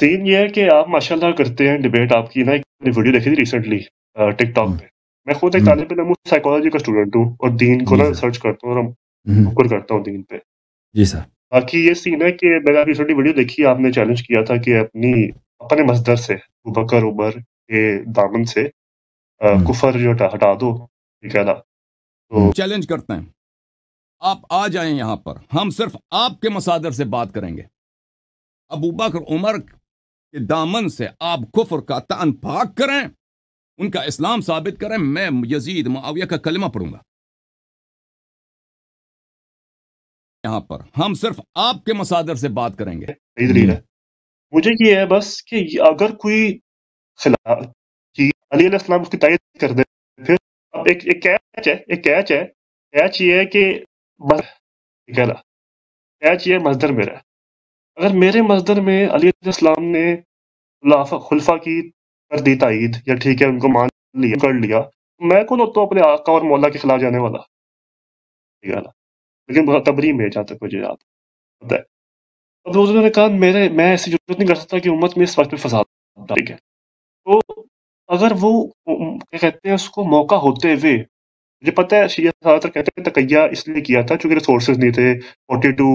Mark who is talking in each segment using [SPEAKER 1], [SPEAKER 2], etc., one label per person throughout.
[SPEAKER 1] Scene ये है कि आप माशाल्लाह करते हैं डिबेट आपकी ना एक वीडियो देखी थी रिसेंटली टिकटॉक uh, पे मैं खुद एक तालब इलम साइकोलॉजी का स्टूडेंट हूँ और दीन को ना सर्च करता हूँ और हम्म। करता हूँ दीन पे जी सर बाकी ये सीन है कि मैंने आप रिसेंटली वीडियो देखी आपने चैलेंज किया था कि अपनी अपने मजदर से बकर उबर के दामन से uh, हम्म।
[SPEAKER 2] कुफर जो हटा दो कहना तो चैलेंज हम्म। करते हैं आप आ जाएं यहाँ पर हम सिर्फ आपके मसादर से बात करेंगे अबूबकर उमर के दामन से आप कुफर का तान पाक करें उनका इस्लाम साबित करें मैं यजीद मुआविया का कलमा पढ़ूंगा
[SPEAKER 3] यहां पर हम सिर्फ आपके मसादर से बात करेंगे हम्म। मुझे
[SPEAKER 1] ये है बस कि अगर कोई कि अली उसकी तायद कर दे फिर अब एक एक कैच है एक कैच है कैच ये है कि मजदर मेरा अगर मेरे मजदर में अलीम ने खुलफा की कर दी तईद या ठीक है उनको मान लिया कर लिया तो मैं कौन होता हूँ अपने आका और मौला के खिलाफ जाने वाला ठीक है ना लेकिन तबरी में जहाँ तक मुझे याद होता है
[SPEAKER 3] अब उन्होंने कहा मेरे मैं ऐसी जरूरत नहीं कर
[SPEAKER 1] सकता कि उम्मत में इस वक्त में फसाद ठीक है तो अगर वो क्या कहते हैं उसको मौका होते हुए मुझे पता है शिया ज़्यादातर कहते हैं तकैया इसलिए किया था चूँकि रिसोर्स नहीं थे फोर्टी टू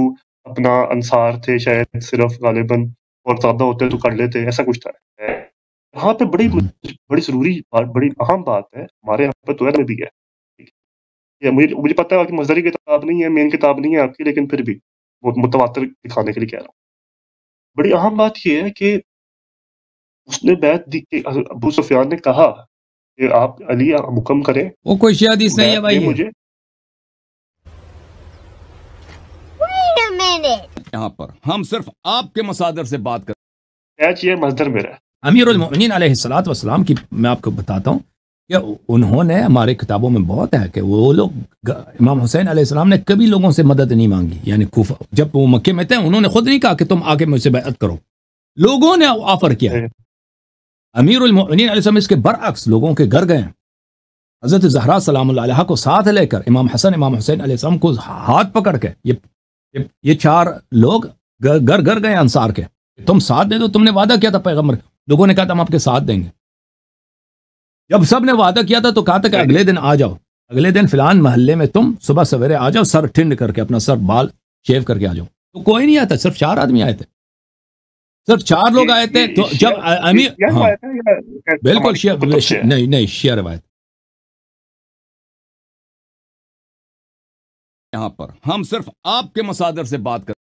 [SPEAKER 1] अपना अंसार थे शायद सिर्फ गालिबन और ज्यादा होते तो कर लेते ऐसा कुछ था यहाँ पे बड़ी बड़ी जरूरी बड़ी अहम बात है हमारे यहाँ पे तो है भी है या मुझे मुझे पता है आपकी मजदरी किताब नहीं है मेन किताब नहीं है आपकी लेकिन फिर भी बहुत मुतवातर दिखाने के लिए कह रहा हूँ बड़ी अहम बात यह है कि उसने बैत दी कि अबू सुफियान ने कहा कि आप
[SPEAKER 2] अली मुकम करें वो कोई शायद नहीं है भाई मुझे
[SPEAKER 3] यहाँ
[SPEAKER 2] पर हम सिर्फ आपके मसादर से बात कर मजदर मेरा अमीर वसलाम की मैं आपको बताता हूँ कि उन्होंने हमारे किताबों में बहुत है कि वो लोग इमाम हुसैन आसमाम ने कभी लोगों से मदद नहीं मांगी यानी कोफा जब वो मक्के में थे उन्होंने खुद नहीं कहा कि तुम आगे मुझसे बैत करो लोगों ने ऑफर किया अमीर इसके बरअक्स लोगों के घर गए हज़रत जहरा सलाम को साथ लेकर इमाम हसन इमाम हुसैन आसम को हाथ पकड़ के ये ये चार लोग घर घर गए अंसार के तुम साथ दे दो तुमने वादा किया था पैगम्बर लोगों ने कहा था हम आपके साथ देंगे जब सब ने वादा किया था तो कहा था कि अगले दिन आ जाओ अगले दिन फिलहाल महल्ले में तुम सुबह सवेरे आ जाओ सर ठिंड करके अपना सर बाल शेव करके आ जाओ तो कोई नहीं आता सिर्फ चार आदमी आए थे सिर्फ चार लोग आए थे तो जब अमीर हाँ बिल्कुल शेयर नहीं नहीं शेयर रवायत
[SPEAKER 3] यहां पर हम सिर्फ
[SPEAKER 2] आपके मसादर से बात कर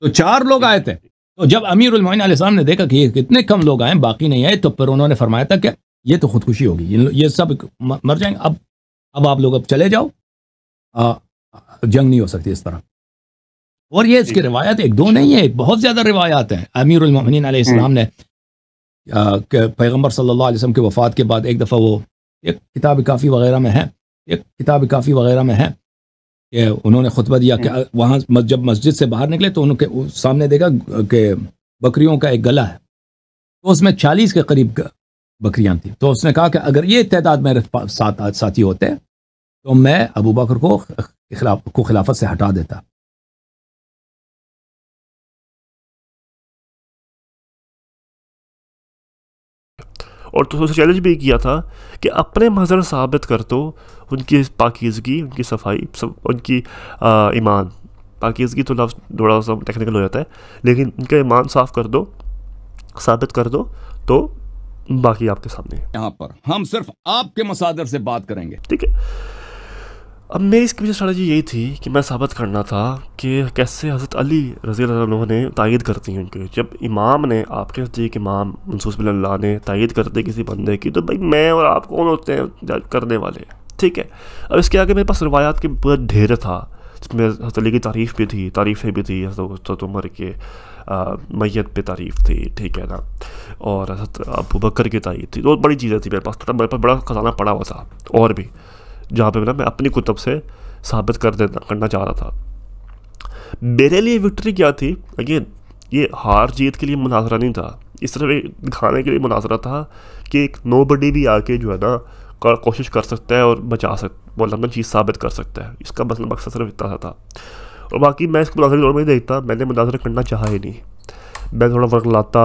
[SPEAKER 2] तो चार लोग आए थे तो जब अमीर उलमोन ने देखा कि ये कितने कम लोग आए बाकी नहीं आए तो फिर उन्होंने फरमाया था कि ये तो खुदकुशी होगी ये सब मर जाएंगे अब अब आप लोग अब चले जाओ आ, जंग नहीं हो सकती इस तरह और ये इसकी रिवायत एक दो नहीं है बहुत ज़्यादा रिवायात हैं अमीर उलमोमिन हम्म। ने पैगम्बर सल्ला वसम के वफ़ात के बाद एक दफ़ा वो एक किताब काफ़ी वगैरह में है एक किताब काफ़ी वगैरह में है उन्होंने खुतबा दिया कि हम्म। वहाँ जब मस्जिद से बाहर निकले तो उनके सामने देखा कि बकरियों का एक गला है तो उसमें चालीस के करीब बकरियाँ थी तो उसने कहा कि अगर ये तादाद मेरे साथ साथी होते तो मैं अबू बकर को खिलाफ को खिलाफत से हटा देता
[SPEAKER 3] और तो उसने चैलेंज भी किया था कि अपने
[SPEAKER 1] मज़र साबित कर दो उनकी पाकिजगी उनकी सफाई सब उनकी ईमान पाकिजगी तो लफ्ज़ थोड़ा सा टेक्निकल हो जाता है लेकिन उनका ईमान साफ़ कर दो साबित कर दो तो बाकी आपके सामने यहाँ पर हम सिर्फ
[SPEAKER 2] आपके मसादर
[SPEAKER 1] से बात करेंगे ठीक है अब मेरी इसके पीछे स्ट्रेटजी यही थी कि मैं साबित करना था कि कैसे हज़रत अली रज़ी ने तायद करती हैं उनके जब इमाम ने आपके नज़दीक इमाम मनसूस बिल्ला ने तायद करते किसी बंदे की तो भाई मैं और आप कौन होते हैं करने वाले ठीक है अब इसके आगे मेरे पास रवायात के पूरा ढेर था जिसमें हज़रत अली की तारीफ़ भी थी तारीफ़ें भी थी हज़रत उमर के मैत पे तारीफ़ थी ठीक है ना और हज़रत अबू बकर की तारीफ़ थी तो बहुत बड़ी चीज़ें थी मेरे पास मतलब मेरे पास बड़ा खजाना पड़ा हुआ था और भी जहाँ पे मैं मैं अपनी कुतब से साबित कर देना करना चाह रहा था मेरे लिए विक्ट्री क्या थी अगेन ये हार जीत के लिए मुनासरा नहीं था इस तरह दिखाने के लिए मुनासरा था कि एक नो भी आके जो है ना कोशिश कर सकता है और बचा सक मौलाना चीज़ साबित कर सकता है इसका मतलब मकसद सिर्फ इतना सा था और बाकी मैं इसको मुनाजरे के दौर में देखता मैंने मुनाजरा करना चाहा ही नहीं मैं थोड़ा वर्क लाता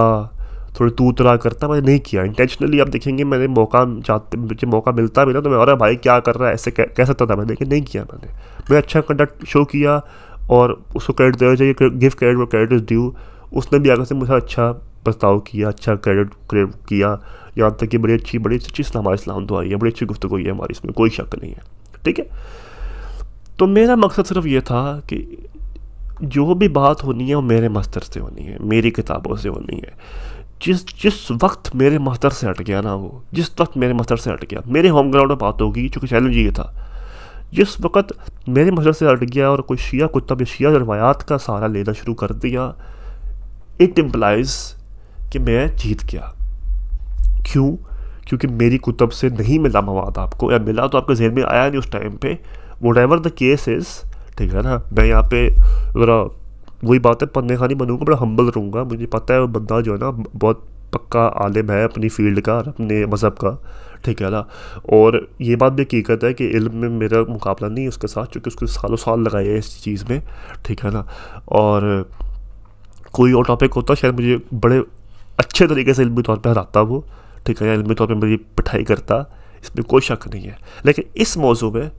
[SPEAKER 1] थोड़ी तू तला करता मैंने नहीं किया इंटेंशनली आप देखेंगे मैंने मौका चाहते मुझे मौका मिलता भी ना तो मैं और भाई क्या कर रहा है ऐसे कह, कह सकता था मैंने लेकिन नहीं किया मैंने मैं अच्छा कंडक्ट शो किया और उसको क्रेडिट देना चाहिए गिफ्ट क्रेडिट और क्रेडिट इज़ ड्यू उसने भी आगे से मुझे अच्छा प्रस्ताव किया अच्छा क्रेडिट क्रेडिट किया यहाँ तक कि बड़ी अच्छी बड़ी अच्छी हमारे इस्लाम तो आई है बड़ी अच्छी गुफ्तु है हमारी इसमें कोई शक नहीं है ठीक है तो मेरा मकसद सिर्फ ये था कि जो भी बात होनी है वो मेरे मस्तर से होनी है मेरी किताबों से होनी है जिस जिस वक्त मेरे मस्तर से हट गया ना वो जिस वक्त मेरे मस्तर से हट गया मेरे होम ग्राउंड में बात होगी चूँकि चैलेंज ये था जिस वक्त मेरे मस्तर से हट गया और कोई शिया कुतब शिया रवायात का सहारा लेना शुरू कर दिया इट इम्प्लाइज कि मैं जीत गया क्यों क्योंकि मेरी कुतब से नहीं मिला मवाद आपको या मिला तो आपके जहन में आया नहीं उस टाइम पे whatever the case is ठीक है ना मैं यहाँ पे ज़रा वही बात है पन्ने खानी बनूंगा बड़ा हम्बल रहूँगा मुझे पता है वो बंदा जो है ना बहुत पक्का आलिम है अपनी फील्ड का अपने मज़हब का ठीक है ना और ये बात भी हकीकत है कि इल्म में मेरा मुकाबला नहीं है उसके साथ चूँकि उसको सालों साल लगाए हैं इस चीज़ में ठीक है ना और कोई और टॉपिक होता शायद मुझे बड़े अच्छे तरीके से इलमी तौर पर हराता वो ठीक है इलमी तौर पर मेरी पिठाई करता इसमें कोई शक नहीं है लेकिन इस मौजू में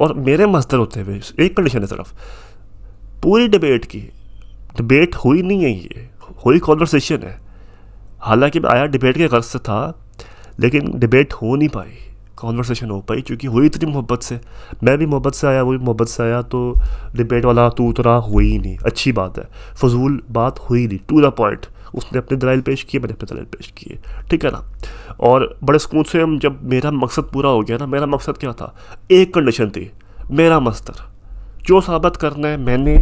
[SPEAKER 1] और मेरे मजदर होते हुए एक कंडीशन है सिर्फ पूरी डिबेट की डिबेट हुई नहीं है ये हुई कॉन्वर्सेशन है हालांकि मैं आया डिबेट के गर्ज से था लेकिन डिबेट हो नहीं पाई कॉन्वर्सेशन हो पाई क्योंकि हुई इतनी मोहब्बत से मैं भी मोहब्बत से आया वो भी मोहब्बत से आया तो डिबेट वाला तो उतरा हुई ही नहीं अच्छी बात है फजूल बात हुई नहीं टू द पॉइंट उसने अपने दलाइल पेश किए मैंने अपने दलाइल पेश किए ठीक है ना और बड़े सुकून से हम जब मेरा मकसद पूरा हो गया ना मेरा मकसद क्या था एक कंडीशन थी मेरा मस्तर जो साबित करना है मैंने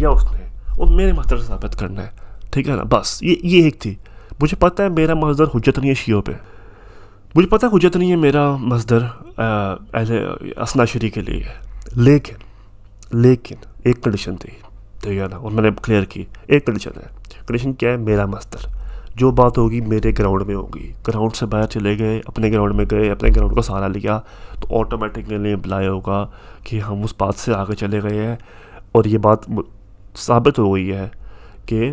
[SPEAKER 1] या उसने और मेरे मदर साबित करना है ठीक है ना बस ये ये एक थी मुझे पता है मेरा मजदर हजत नहीं है शीयों पर मुझे पता है हजत नहीं है मेरा मजदर अहल असनाशरी के लिए लेकिन लेकिन एक कंडीशन थी ठीक है ना और मैंने क्लियर की एक कंडीशन है कंडीशन क्या है मेरा मजदर जो बात होगी मेरे ग्राउंड में होगी ग्राउंड से बाहर चले गए अपने ग्राउंड में गए अपने ग्राउंड का सहारा लिया तो ऑटोमेटिकली बुलाया होगा कि हम उस बात से आगे चले गए हैं और ये बात साबित हो गई है कि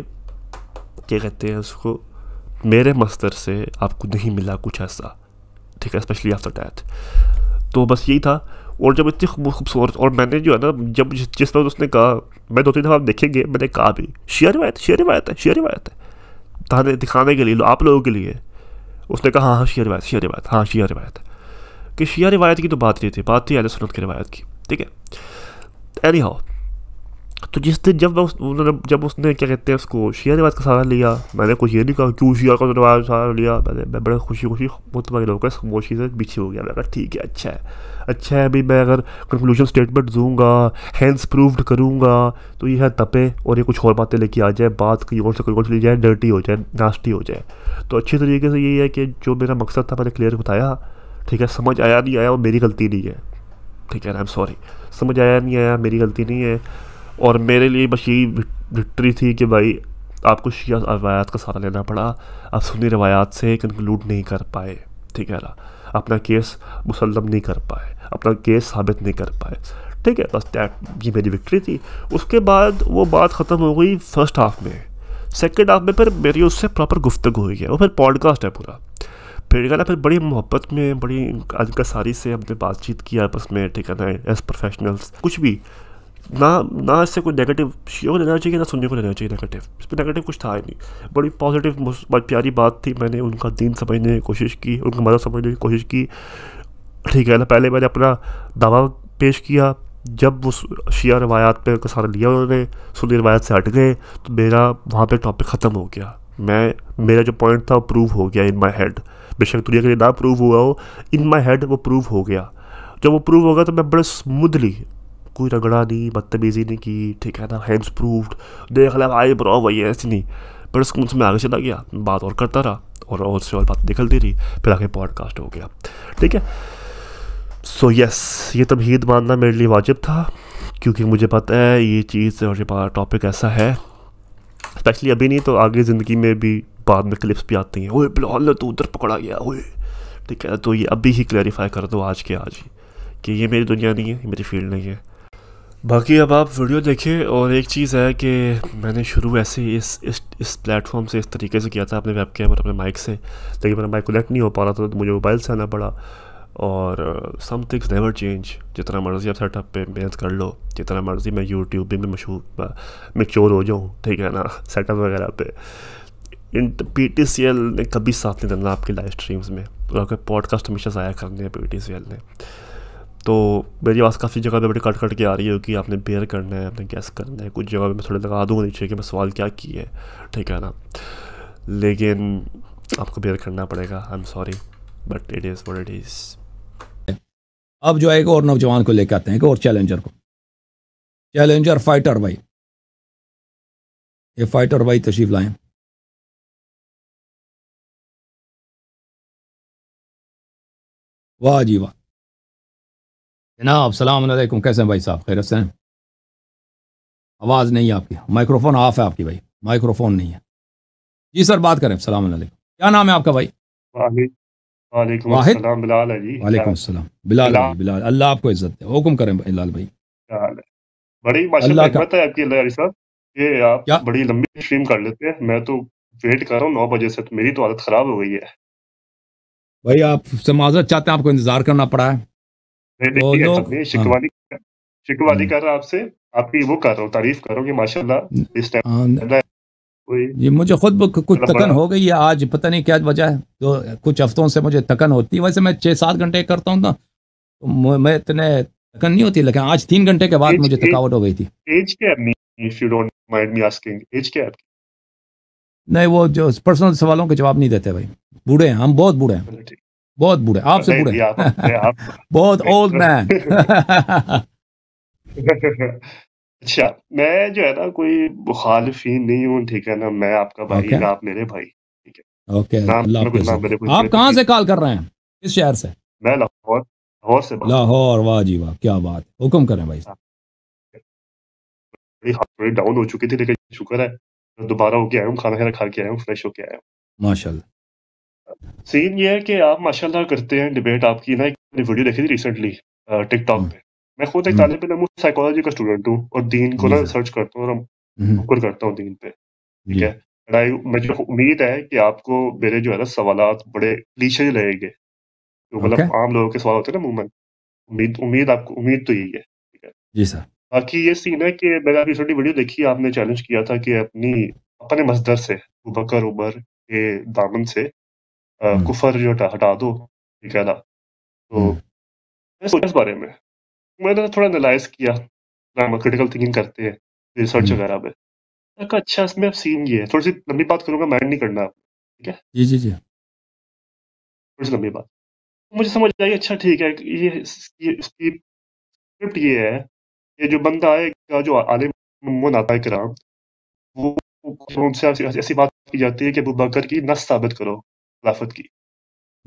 [SPEAKER 1] क्या कहते हैं उसको मेरे मस्तर से आपको नहीं मिला कुछ ऐसा ठीक है स्पेशली आफ्टर डैथ तो बस यही था और जब इतनी खूबसूरत और मैंने जो है ना जब जिस वक्त उसने कहा मैं दो तीन दफ़ा आप देखेंगे मैंने कहा भी शेयर रिवायत शेयर रिवायत है शेयर रिवायत है दाने दिखाने के लिए आप लोगों के लिए उसने कहा हाँ शेयर रिवायत शेयर रिवायत हाँ शेयर रिवायत कि शेयर रिवायत की तो बात नहीं थी बात थी अहले सुनत की रिवायत की ठीक है एनी हाउ तो जिस दिन जब मैं उस उन्होंने जब उसने क्या कहते हैं उसको रिवाज़ का सहारा लिया मैंने कुछ ये नहीं कहा क्यों शेयर का उन्होंने सहारा लिया मैंने मैं बड़े खुशी खुशी मुतमिन होकर खामोशी से पीछे हो गया मैं अगर ठीक है अच्छा है अच्छा है अभी मैं अगर कंक्लूजन स्टेटमेंट दूंगा हैंड्स प्रूव्ड करूँगा तो ये है तपे और ये कुछ और बातें लेके आ जाए बात कहीं और से कहीं और चली जाए डर्टी हो जाए नास्टी हो जाए तो अच्छे तरीके से ये है कि जो मेरा मकसद था मैंने क्लियर बताया ठीक है समझ आया नहीं आया वो मेरी गलती नहीं है ठीक है आई एम सॉरी समझ आया नहीं आया मेरी गलती नहीं है और मेरे लिए बस यही विक्ट्री थी कि भाई आपको शिया रवायात का सहारा लेना पड़ा आप सुनी रवायात से कंक्लूड नहीं कर पाए ठीक है ना अपना केस मुसलम नहीं कर पाए अपना केस साबित नहीं कर पाए ठीक है बस डैट ये मेरी विक्ट्री थी उसके बाद वो बात ख़त्म हो गई फर्स्ट हाफ में सेकेंड हाफ में फिर मेरी उससे प्रॉपर गुफ्तु हुई है वो फिर पॉडकास्ट है पूरा फिर क्या ना फिर बड़ी मोहब्बत में बड़ी अनकसारी से हमने बातचीत की आपस में ठीक है ना एज प्रोफेशनल्स कुछ भी ना ना इससे कोई नेगेटिव शेयर को लेना चाहिए ना सुनने को लेना चाहिए नेगेटिव इस पर नेगेटिव कुछ था ही नहीं बड़ी पॉजिटिव बहुत प्यारी बात थी मैंने उनका दिन समझने की कोशिश की उनका मदद समझने की कोशिश की ठीक है ना पहले मैंने अपना दावा पेश किया जब वो शिया रवायात पर का सहारा लिया उन्होंने सुनी रवायात से हट गए तो मेरा वहाँ पर टॉपिक ख़त्म हो गया मैं मेरा जो पॉइंट था वो प्रूव हो गया इन माई हेड बेशक दुनिया के लिए ना प्रूव हुआ हो इन माई हेड वो प्रूव हो गया जब वो प्रूव होगा तो मैं बड़े स्मूथली कोई रगड़ा नहीं बदतमीज़ी नहीं की ठीक है ना हैंड्स प्रूफ देख ला भाई ब्रो वही ऐसी नहीं पर स्कूल में आगे चला गया बात और करता रहा और और से और बात निकलती रही फिर आगे पॉडकास्ट हो गया ठीक है सो यस yes, ये तमहीद मानना मेरे लिए वाजिब था क्योंकि मुझे पता है ये चीज़ और ये टॉपिक ऐसा है स्पेशली अभी नहीं तो आगे ज़िंदगी में भी बाद में क्लिप्स भी आती हैं ओए ने तो उधर पकड़ा गया ओए ठीक है तो ये अभी ही क्लैरिफाई कर दो आज के आज ही कि ये मेरी दुनिया नहीं है ये मेरी फील्ड नहीं है बाकी अब आप वीडियो देखें और एक चीज़ है कि मैंने शुरू ऐसे ही इस इस इस प्लेटफॉर्म से इस तरीके से किया था अपने वेब कैम और अपने माइक से लेकिन मेरा माइक कनेक्ट नहीं हो पा रहा था तो मुझे मोबाइल से आना पड़ा और सम थिंग्स नेवर चेंज जितना मर्ज़ी आप सेटअप पे मेहनत कर लो जितना मर्ज़ी मैं यूट्यूब भी मैं मशहूर मेक्योर uh, हो जाऊँ ठीक है ना सेटअप वगैरह पे इन पी टी सी एल ने कभी साथ नहीं देना आपकी लाइव स्ट्रीम्स में और आपके पॉडकास्ट हमेशा ज़ाया करने हैं पी टी सी एल ने तो मेरी आवाज़ काफ़ी जगह पे बड़ी कट कट के आ रही है क्योंकि आपने बेयर करना है आपने गैस करना है कुछ जगह पे मैं थोड़ा लगा दूँ नीचे कि मैं सवाल क्या किया है ठीक है ना लेकिन आपको बेयर करना पड़ेगा I am sorry but it is what it is
[SPEAKER 2] अब जो है एक और नौजवान को लेकर आते हैं एक और चैलेंजर को चैलेंजर फाइटर भाई
[SPEAKER 3] ये फाइटर भाई तशीफ लाएं वाह जी वाह
[SPEAKER 2] जनाब सलामकुम कैसे हैं भाई साहब खैर से हैं आवाज़ नहीं है आपकी माइक्रोफोन ऑफ है आपकी भाई माइक्रोफोन नहीं है जी सर बात करें सलाम क्या
[SPEAKER 1] नाम है आपका भाई वाहिद वालेकुम सलाम
[SPEAKER 2] बिलाल बिलाल अल्लाह आपको इज्जत है हुक्म करें बिलाल भाई
[SPEAKER 1] बड़ी माशाल्लाह है आपकी अल्लाह साहब ये आप क्या? बड़ी लंबी स्ट्रीम कर लेते हैं मैं तो वेट कर रहा हूँ 9 बजे से तो मेरी तो आदत खराब हो गई है
[SPEAKER 2] भाई आप से माजरत चाहते हैं आपको इंतजार करना पड़ा है अच्छा, शिकवाली हाँ।
[SPEAKER 1] हाँ। कर रहा आपसे आपकी वो कर रहा हूँ तारीफ हाँ, ये मुझे
[SPEAKER 2] खुद कुछ मतलब तकन हो गई है आज पता नहीं क्या वजह है तो कुछ हफ्तों से मुझे तकन होती है वैसे मैं छः सात घंटे करता हूँ ना तो मैं इतने तकन नहीं होती लेकिन आज तीन घंटे के बाद मुझे थकावट हो गई थी एज क्या नहीं वो जो पर्सनल सवालों के जवाब नहीं देते भाई बूढ़े हैं हम बहुत बूढ़े हैं बहुत बूढ़े आपसे बूढ़े बहुत ओल्ड मैन अच्छा
[SPEAKER 1] मैं जो है ना कोई मुखालफी नहीं हूँ ठीक है ना मैं आपका भाई okay. आप मेरे भाई ठीक
[SPEAKER 2] है ओके okay. आप कहाँ से कॉल कर रहे हैं किस शहर से
[SPEAKER 1] मैं लाहौर लाहौर से
[SPEAKER 2] लाहौर वाह जी वाह क्या बात हुक्म करें भाई साहब
[SPEAKER 1] हाँ। डाउन हो चुकी थी लेकिन शुक्र है दोबारा होके आया हूँ खाना खाना खा के आया हूँ फ्रेश होके आया
[SPEAKER 2] हूँ माशाल्लाह
[SPEAKER 1] सीन ये है कि आप माशाल्लाह करते हैं डिबेट आपकी ना एक वीडियो देखी थी रिसेंटली टिकटॉक uh, हम्म। पे मैं खुद एक तालब इलम साइकोलॉजी का स्टूडेंट हूँ और दीन को ना सर्च करता हूँ और
[SPEAKER 3] हम्म।
[SPEAKER 1] करता हूँ दीन पे
[SPEAKER 3] ठीक है
[SPEAKER 1] लड़ाई मुझे उम्मीद है कि आपको मेरे जो है ना सवाल बड़े क्लीशे लगेंगे जो मतलब okay. आम लोगों के सवाल होते हैं ना मूवमेंट उम्मीद उम्मीद आपको उम्मीद तो यही है ठीक
[SPEAKER 3] है जी सर
[SPEAKER 1] बाकी ये सीन है कि मैंने अभी छोटी वीडियो देखी आपने चैलेंज किया था कि अपनी अपने मजदर से बकर उबर के दामन से हम्म। कुफर जो हटा दो ठीक है ना तो मैं हम्म। सोचा इस बारे में मैंने थोड़ा एनालाइज किया क्रिटिकल थिंकिंग करते हैं रिसर्च हम्म। वगैरह में कहा अच्छा इसमें अब सीन ये है थोड़ी सी लंबी बात करूंगा माइंड नहीं करना ठीक है
[SPEAKER 3] जी जी जी थोड़ी सी लंबी बात मुझे समझ आई अच्छा ठीक है ये इसकी स्क्रिप्ट ये है ये जो बंदा आएगा जो आलिम
[SPEAKER 1] मोन आता है कराम वो उनसे ऐसी बात की जाती है कि अबू बकर की नस साबित करो खिलाफत की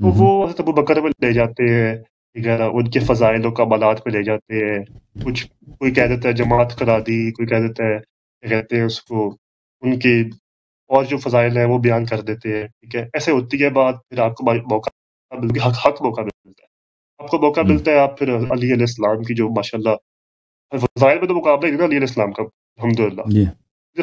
[SPEAKER 1] तो वो हजरत अबू बकर में ले जाते हैं ठीक है ना उनके फजाइलों का मलात पर ले जाते हैं कुछ कोई कह देता है जमात करा दी कोई कह देता है कहते हैं उसको उनके और जो फजाइल हैं वो बयान कर देते हैं ठीक है ऐसे होती है बात फिर आपको मौका हक हक मौका मिलता है आपको मौका हम्म। मिलता है आप फिर अली इस्लाम की जो माशाल्लाह फजाइल में तो मुकाबला ना अली इस्लाम का अलहमदिल्ला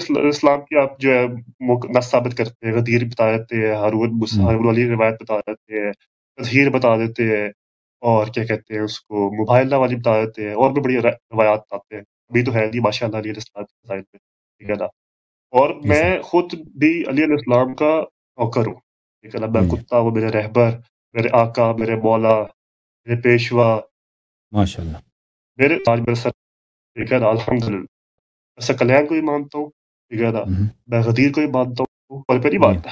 [SPEAKER 1] इस्लाम की आप जो है नस साबित करते हैं गदीर बता देते हैं हारून हम्म। हारून वाली रिवायत बता देते हैं तजहीर बता देते हैं और क्या कहते हैं उसको मुबाइला वाली बता देते हैं और भी बड़ी रवायात बताते हैं अभी तो है नहीं माशा ठीक है ना और मैं खुद भी अली इस्लाम का नौकर हूँ ठीक है ना मैं कुत्ता वो मेरे रहबर मेरे आका मेरे मौला मेरे पेशवा माशा मेरे ताज सर ठीक है ना अलहमदुल्ला ऐसा कल्याण को भी मानता हूँ गया था हम्म। मैं गदीर को ही मानता हूँ पर मेरी मानता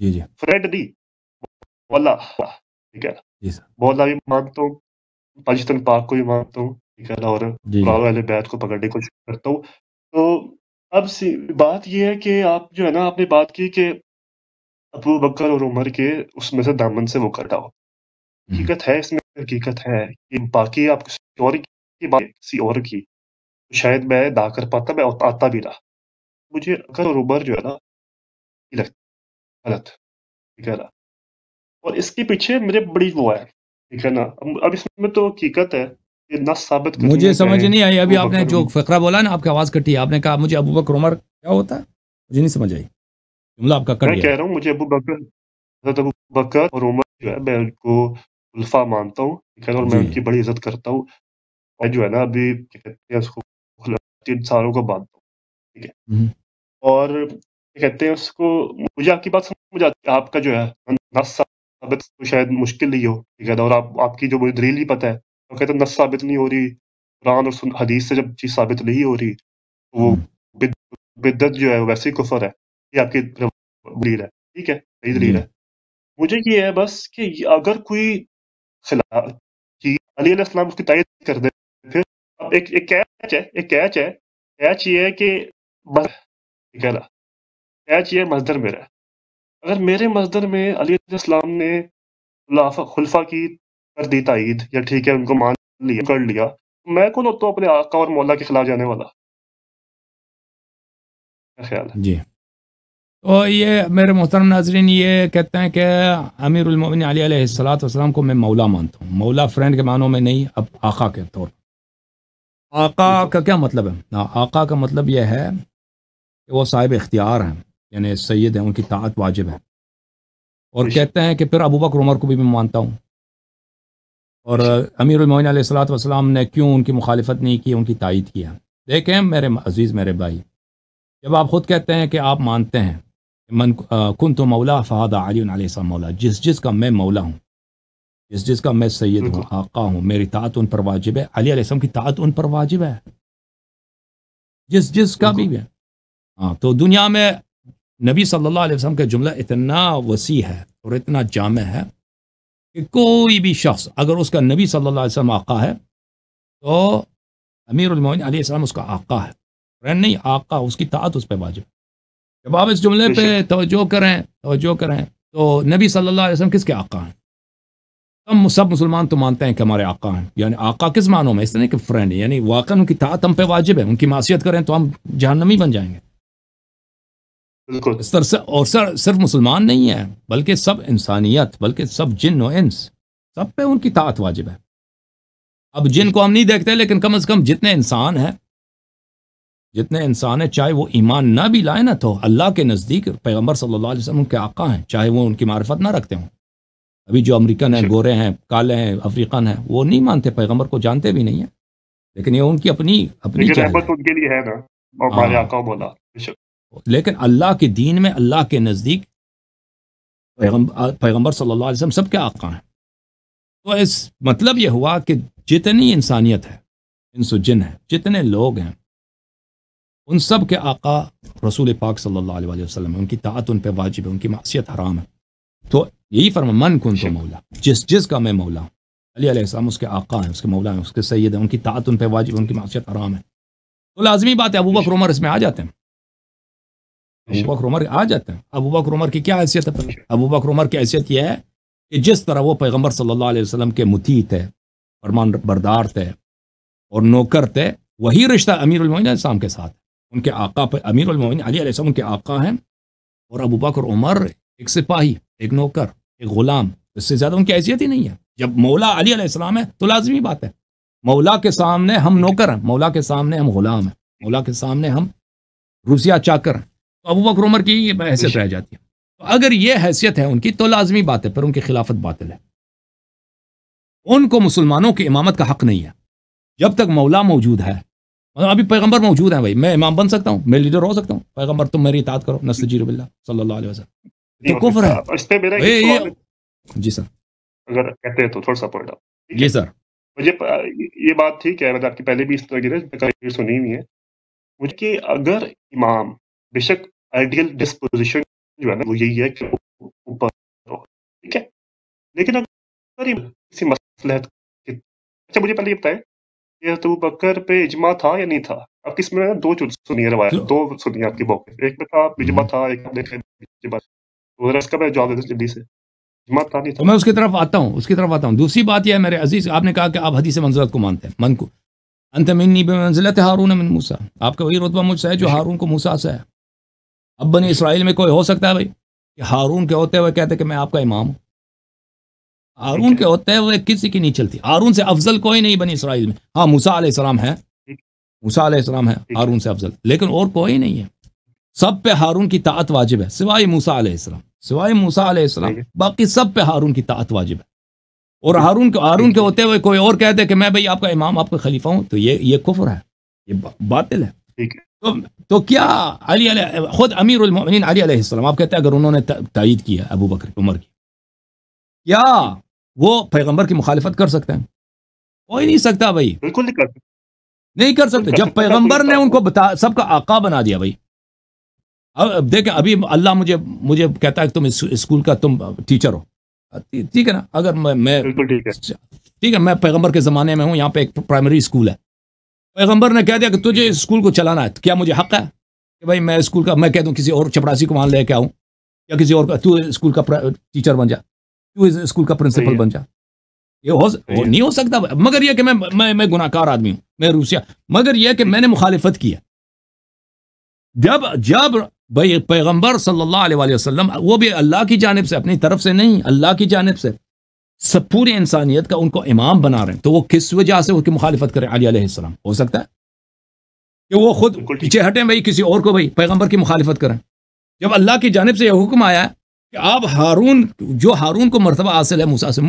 [SPEAKER 1] जी जी फ्रेंड ठीक है मौला भी मानता हूँ पाकिस्तान पाक को भी मानता हूँ ठीक है ना और वाले बैत को पकड़ने की कोशिश करता हूँ तो अब बात यह है कि आप जो है ना आपने बात की कि अबू बकर और उमर के उसमें से दामन से वो कटाओ हम्म। हकीकत है इसमें हकीकत है कि बाकी आप किसी और की बात किसी और की शायद मैं ना कर पाता मैं
[SPEAKER 3] आता भी रहा मुझे अकल और उम्र जो है ना ये गलत ठीक है ना और इसके पीछे मेरे बड़ी वो है ठीक है ना अब इसमें तो
[SPEAKER 1] हकीकत है ये ना साबित मुझे समझ नहीं आई अभी आपने जो
[SPEAKER 2] फकरा बोला ना आपकी आवाज़ कटी आपने कहा मुझे अबू बकर उमर क्या होता है मुझे नहीं समझ आई जुमला आपका कट गया कह रहा
[SPEAKER 1] हूं मुझे अबू बकर हजरत अबू बकर और उमर जो है मैं उनको उल्फा मानता हूँ ठीक है और मैं उनकी बड़ी इज्जत करता हूँ मैं जो है ना अभी क्या कहते हैं उसको इंसानों को मानता हूँ ठीक हम्म। है और कहते हैं उसको मुझे आपकी बात समझ आती है आपका जो है नस साबित तो शायद मुश्किल ही हो ठीक है और आप आपकी जो मुझे दलील ही पता है तो कहते हैं नस साबित नहीं हो रही कुरान और सुन हदीस से जब चीज़ साबित नहीं हो रही तो वो हम्म। बिद्दत जो है वैसे ही कुफर है ये आपकी दलील है ठीक है सही दलील है मुझे ये है बस कि अगर कोई खिलाफ अली उसकी तय कर दे फिर अब एक एक कैच है एक कैच है कैच ये है कि बस निकाला कैच ये मजदर मेरा अगर मेरे मजदर में अलीम ने खुलफा की कर दी तइद या ठीक है उनको मान लिया कर लिया तो मैं कौन होता तो अपने आका और मौला के खिलाफ जाने वाला ख्याल
[SPEAKER 3] जी
[SPEAKER 2] तो ये मेरे मोहतरम नाजरीन ये कहते हैं कि अमीरमिन अली सलाम को मैं मौला मानता हूँ मौला फ्रेंड के मानों में नहीं अब आका के तौर आका का क्या मतलब है ना आका का मतलब यह है कि वो साहिब इख्तियार हैं यानी सैद हैं उनकी तात वाजिब है और कहते हैं कि फिर अबू बकर उमर को भी मैं मानता हूँ और अमीरमिन सलात वसलाम ने क्यों उनकी मुखालफत नहीं की उनकी तायद किया देखें मेरे अजीज़ मेरे भाई जब आप ख़ुद कहते हैं कि आप मानते हैं मन कन तो मौला फ़हद अली मौला जिस जिस का मैं मौला हूँ जिस जिस का मैं सैद हूँ आका हूँ मेरी तात उन पर वाजिब है अली की तात उन पर वाजिब है जिस जिस का भी है हाँ तो दुनिया में नबी सल्लल्लाहु अलैहि वसल्लम का जुमला इतना वसी है और इतना जाम है कि कोई भी शख्स अगर उसका नबी सल्लल्लाहु अलैहि वसल्लम आका है तो अमीर अलीसम उसका आका है नहीं आका उसकी तात उस पर वाजिब जब आप इस जुमले पर तोजो करें तोजो करें तो नबी सल्ला वसम किसके आका हैं हम सब मुसलमान तो मानते हैं कि हमारे आका हैं यानी आका किस मानों में इस तरह के फ्रेंड यानी वाकन उनकी तात हम पे वाजिब है उनकी मासीत करें तो हम जहनमी बन जाएंगे बिल्कुल और सर सिर्फ मुसलमान नहीं है बल्कि सब इंसानियत बल्कि सब जिन इंस सब पे उनकी तात वाजिब है अब जिन को हम नहीं देखते लेकिन कम अज कम जितने इंसान हैं जितने इंसान हैं चाहे वो ईमान ना भी लाए ना तो अल्लाह के नज़दीक पैगम्बर सल्ला के वसल्लम आका हैं चाहे वो उनकी मार्फत ना रखते हों अभी जो अमरीकन हैं गोरे हैं काले हैं अफ्रीकन हैं वो नहीं मानते पैगम्बर को जानते भी नहीं है लेकिन ये उनकी अपनी अपनी
[SPEAKER 1] है ना हाँ। बोला
[SPEAKER 2] लेकिन अल्लाह के दीन में अल्लाह के नज़दीक पैगम्बर सल्ला वसम सब के आका हैं तो इस मतलब यह हुआ कि जितनी इंसानियत है इंसो जिन है जितने लोग हैं उन सब के आका रसूल पाक सल्ला वसलम है उनकी तात उन पर वाजिब है उनकी मासीत हराम है तो यही फरमा मन कौन तो मौला जिस जिस का मैं मौला हूँ अलीसम उसके आका हैं उसके मौला हैं उसके सैद हैं उनकी तात उन पर वाजिब उनकी मासीत हराम है तो लाजमी बात है अबू बकर इसमें आ जाते हैं अबूबक उमर आ जाते हैं अबूबक उमर की क्या हैसियत है अबूबक उमर की हैसियत यह है कि जिस तरह वो पैगम्बर सल्ला वसलम के मुती थे फरमान बरदार थे और नौकर थे वही रिश्ता अमीर इस्लाम के साथ उनके आका पर अमीर अली उनके आका हैं और अबू बकर उमर एक सिपाही एक नौकर एक गुलाम इससे ज़्यादा उनकी हैसियत ही नहीं है जब मौला अली है तो लाजमी बात है मौला के सामने हम नौकर हैं मौला के सामने हम गुलाम हैं मौला के सामने हम रूसिया चाकर हैं अबू बकर उमर की हैसियत रह जाती है तो अगर ये हैसियत है उनकी तो लाजमी बात है पर उनकी खिलाफत बातिल है उनको मुसलमानों की इमामत का हक नहीं है जब तक मौला मौजूद है मतलब अभी पैगंबर मौजूद है भाई मैं इमाम बन सकता हूँ मैं लीडर हो सकता हूँ पैगंबर तुम मेरी इतात करो नस्ल जीरबिल्ला सल्लल्लाहु अलैहि वसल्लम तो कुफर
[SPEAKER 1] है जी सर अगर कहते हैं तो थोड़ा सा पॉइंट जी सर मुझे ये बात थी क्या मतलब आपकी पहले भी इस तरह की सुनी हुई है मुझे कि
[SPEAKER 3] अगर इमाम बेशक आइडियल डिस्पोजिशन जो है ना वो यही है कि ऊपर ठीक है लेकिन अगर किसी मसलहत तो
[SPEAKER 1] अच्छा मुझे पहले ये बताएं कि तो बकर पे इजमा था या नहीं था अब इसमें दो है रवायत दो है आपकी मौके एक में था इजमा था एक मैं जवाब देता
[SPEAKER 2] जल्दी से तो मैं उसकी तरफ आता हूँ उसकी तरफ आता हूँ दूसरी बात यह है मेरे अजीज आपने कहा कि आप हदीस मंजिलत को मानते हैं मन को मंजिलत हारून मिन मूसा आपका वही रुतबा मुझसे है जो हारून को मूसा से है अब बनी इसराइल में कोई हो सकता है भाई कि हारून के होते हुए कहते कि मैं आपका इमाम हूँ हारून के होते हुए किसी की नहीं चलती हारून से अफजल कोई नहीं बनी इसराइल में हाँ मूसा आलाम है मूसा आलाम है हारून से अफजल लेकिन और कोई नहीं है सब पे हारून की तात वाजिब है सिवाय मूसा आलाम सिवाय मूसा आलाम बाकी सब पे हारून की तात वाजिब है और हारून के हारून के होते हुए कोई और कहते कि मैं भाई आपका इमाम आपका खलीफा हूँ तो ये ये कुफर है ये बातिल है तो, तो क्या अली खुद अमीर उलमिन अली अलैहिस्सलाम आप कहते हैं अगर उन्होंने तयद किया अबू बकर उमर की क्या वो पैगंबर की मुखालफत कर सकते हैं कोई नहीं सकता भाई बिल्कुल नहीं कर सकते नहीं कर सकते जब पैगंबर ने उनको बता सबका आका बना दिया भाई अब देखें अभी अल्लाह मुझे मुझे कहता है कि तुम स्कूल का तुम टीचर हो ठीक है ना अगर मैं ठीक है मैं पैगंबर के ज़माने में हूँ यहाँ पे एक प्राइमरी स्कूल है पैगम्बर ने कह दिया कि तुझे स्कूल को चलाना है तो क्या मुझे हक है कि भाई मैं स्कूल का मैं कह दूँ किसी और चपरासी को मान लेके आऊँ या किसी और का तू स्कूल का टीचर बन जा तू स्कूल का प्रिंसिपल बन जा ये हो वो नहीं हो सकता मगर यह कि मैं मैं मैं गुनाकार आदमी हूँ मैं रूसिया मगर यह कि मैंने मुखालिफत की है जब जब भाई पैगम्बर सल्ला वसलम वो भी अल्लाह की जानब से अपनी तरफ से नहीं अल्लाह की जानब से सब पूरे इंसानियत का उनको इमाम बना रहे हैं तो वो किस वजह से उनकी मुखालफत करें अली हो सकता है कि वो खुद पीछे हटें भाई किसी और को भाई पैगम्बर की मुखालफत करें जब अल्लाह की जानब से यह हुक्म आया कि आप हारून जो हारून को मरतबा हासिल है मूसा से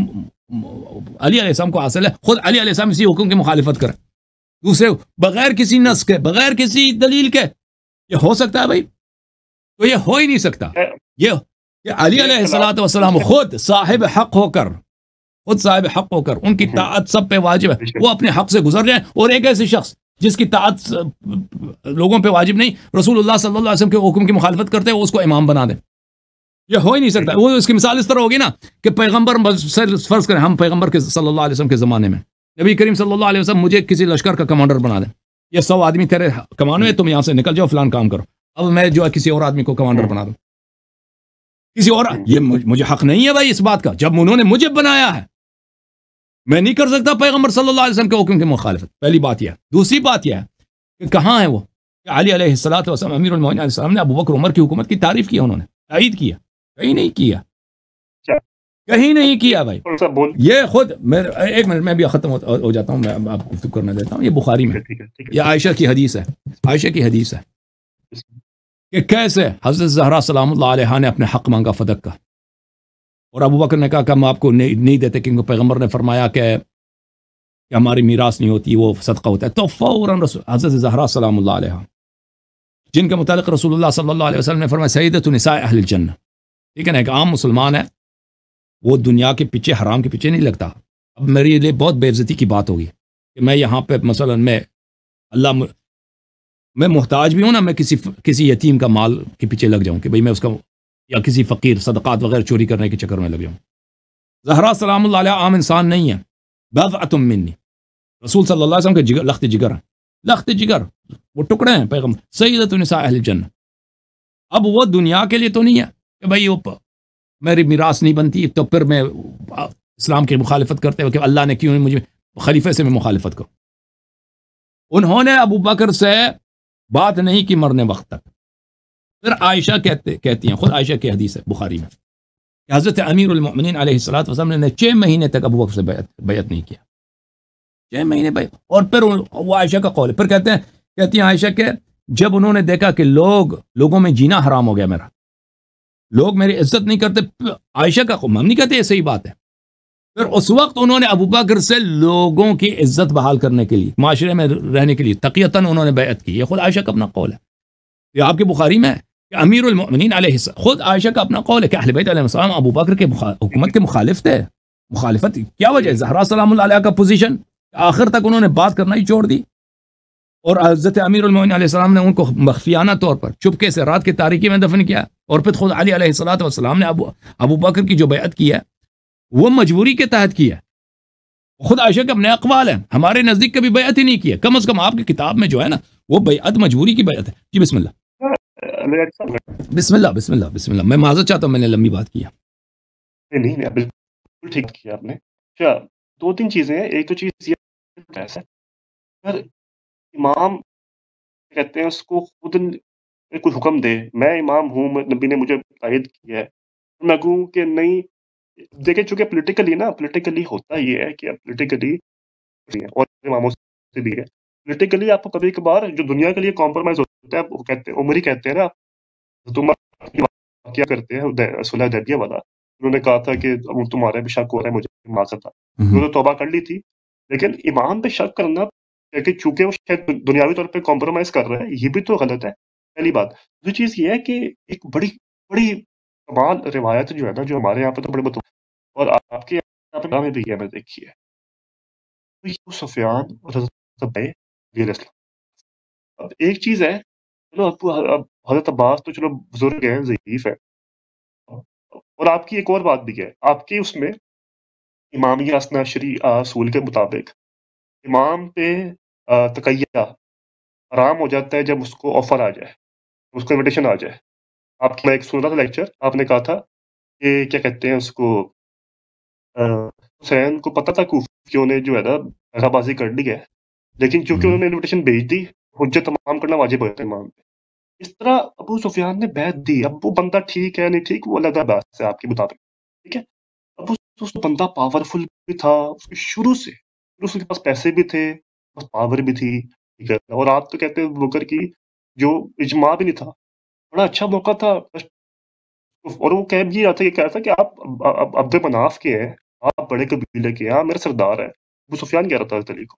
[SPEAKER 2] अली को हासिल है खुद अली इसी हुक्म की मुखालफत करें दूसरे बगैर किसी नस के बगैर किसी दलील के ये हो सकता है भाई तो ये हो ही नहीं सकता ये, ये अली सलात वसलाम खुद साहिब हक होकर खुद साहब हक होकर उनकी हम्म। ताकत सब पे वाजिब है वो अपने हक से गुजर जाए और एक ऐसे शख्स जिसकी ताकत लोगों पे वाजिब नहीं रसूल सल्लल्लाहु अलैहि वसल्लम के हुक्म की मुखालफत करते हैं उसको इमाम बना दें यह हो ही नहीं सकता हम्म। वो इसकी मिसाल इस तरह होगी ना कि पैगंबर फर्ज करें हम पैगंबर के सल्लल्लाहु अलैहि वसल्लम के ज़माने में नबी करीम सल्लल्लाहु अलैहि वसल्लम मुझे किसी लश्कर का कमांडर बना दें ये सौ आदमी तेरे कमान है तुम यहाँ से निकल जाओ फलान काम करो अब मैं जो है किसी और आदमी को कमांडर हम्म। बना दूँ किसी और ये मुझे हक नहीं है भाई इस बात का जब उन्होंने मुझे बनाया है मैं नहीं कर सकता पैगम्बर सल्लल्लाहु अलैहि वसल्लम के हुक्म के मुखालफत पहली बात यह दूसरी बात यह है कि कहाँ है वो अली सलाम अमीर ने अबू बकर उमर की हुकूमत की तारीफ किया उन्होंने तारीफ किया कहीं नहीं किया कहीं नहीं किया भाई ये खुद मैं एक मिनट मैं भी खत्म हो, हो जाता हूँ मैं आपको करना देता हूँ ये बुखारी में यह आयशा की हदीस है आयशा की हदीस है कि कैसे हज़रत जहरा सलाम ने अपने हक़ मांगा फदक का और अबू बकर ने कहा कि हम आपको नहीं नहीं देते क्योंकि पैगम्बर ने फरमाया कि हमारी मीरास नहीं होती वो सदका होता है तो फ़ौर हज़रत जहरा सलाम जिनके मतलब रसूल सल्ला वसलम ने फरमाया सईद अहल अहलजन्न ठीक है ना एक आम मुसलमान है वो दुनिया के पीछे हराम के पीछे नहीं लगता अब मेरे लिए बहुत बेइज्जती की बात होगी कि मैं यहाँ पर मसला मैं अल्लाह मैं मोहताज भी हूँ ना मैं किसी किसी यतीम का माल के पीछे लग जाऊँ कि भाई मैं उसका या किसी फ़कीर सदक़ात वगैरह चोरी करने के चक्कर में लग जाऊँ जहरा सलाम आम इंसान नहीं है बदअतम मिन्नी रसूल सल्ला के जिगर लख्त जिगर हैं लख्त जिगर वो टुकड़े हैं पैगम सईदतनसा अहलजन अब वो दुनिया के लिए तो नहीं है कि भाई वो मेरी मीरास नहीं बनती तो फिर मैं इस्लाम की मुखालफत करते हुए कि अल्लाह ने क्यों मुझे खलीफे से मैं मुखालफत करूँ उन्होंने अबू बकर से बात नहीं कि मरने वक्त तक फिर आयशा कहते कहती हैं खुद आयशा की हदीस है बुखारी में हज़रत अमीर उलमिन वसलम ने छः महीने तक अबू वक्त से बैत बैत नहीं किया छः महीने बैत और फिर वो आयशा का कौल फिर कहते हैं कहती हैं आयशा के जब उन्होंने देखा कि लोग लोगों में जीना हराम हो गया मेरा लोग मेरी इज्जत नहीं करते आयशा का हम नहीं कहते सही बात है फिर उस वक्त उन्होंने अबू बकर से लोगों की इज्जत बहाल करने के लिए माशरे में रहने के लिए तकियता उन्होंने बैत की यह खुद आयशा का अपना कौल है ये आपके बुखारी में अमीर उलमिन खुद आयशा का अपना कौल है कि अहलबैतम अबू बकर के हुकूमत के मुखालिफ थे मुखालफत क्या वजह जहरा सलाम का पोजीशन आखिर तक उन्होंने बात करना ही छोड़ दी और हज़रत अमीर आसमाम ने उनको मखफियाना तौर पर चुपके से रात की तारीखी में दफन किया और फिर खुद अली सलात वसलाम ने अबू अबू बकर की जो बैत की है वो मजबूरी के तहत किया खुद आयशा के अपने अकवाल हैं हमारे नज़दीक कभी बैत ही नहीं किया कम अज़ कम आपकी किताब में जो है ना वो बैत मजबूरी की बैत है जी बिस्मिल्ला बिस्मिल्ला बिस्मिल्ला बिस्मिल्ला मैं माजत चाहता हूँ मैंने लंबी बात किया नहीं नहीं बिल्कुल
[SPEAKER 3] ठीक किया आपने अच्छा दो तीन चीज़ें हैं एक तो चीज़ ये अगर इमाम कहते हैं उसको खुद
[SPEAKER 1] कोई हुक्म दे मैं इमाम हूँ नबी ने मुझे तायद किया है तो मैं कहूँ कि नहीं देखिए चूंकि पोलिटिकली ना पोलिटिकली होता ये है कि आप पोलिटिकली और मामों से भी है पोलिटिकली आपको कभी कभार जो दुनिया के लिए कॉम्प्रोमाइज होता है वो कहते हैं उम्र ही कहते हैं ना तुम क्या करते हैं सुलह दैबिया वाला उन्होंने कहा था कि अब तुम्हारे भी शक हो रहा है मुझे माजा था हम्म। उन्होंने तोबा कर ली थी लेकिन इमाम पे शक करना क्योंकि चूंकि वो शायद दुनियावी तौर पे कॉम्प्रोमाइज कर रहे हैं ये भी तो गलत है पहली बात दूसरी चीज ये है कि एक बड़ी बड़ी तमाम रिवायत जो है ना जो हमारे
[SPEAKER 3] यहाँ पे तो बड़े बतौर और आपके यहाँ पर भी है मैंने देखी है तो तो अब एक चीज़ है चलो
[SPEAKER 1] अब हजरत अब्बास तो चलो बुजुर्ग हैं जयीफ है और आपकी एक और बात भी है आपके उसमें इमाम असना शरी असूल के मुताबिक इमाम पे तकैया आराम हो जाता है जब उसको ऑफर आ जाए उसको इन्विटेशन आ जाए आपको मैं एक सुन रहा था लेक्चर आपने कहा था कि क्या कहते हैं उसको हुसैन को पता था कि ने जो है ना दगाबाजी कर ली है लेकिन चूंकि हम्म। उन्होंने इन्विटेशन भेज दी हजत तमाम करना वाजिब होता है इमाम पे इस तरह अबू सुफियान ने बैत दी अब वो बंदा ठीक है नहीं ठीक वो अलग बात है आपके मुताबिक ठीक है अब उस बंदा पावरफुल भी था उसके शुरू से शुरू से उसके पास पैसे भी थे पावर भी थी ठीक है और आप तो कहते हैं बुकर की जो इजमा भी नहीं था बड़ा अच्छा मौका था और वो कह भी रहा था ये कह रहा था कि आप अब मनाफ के हैं आप बड़े कबीले के हैं आप मेरे सरदार हैं अबू सुफियान कह रहा था हजरत अली को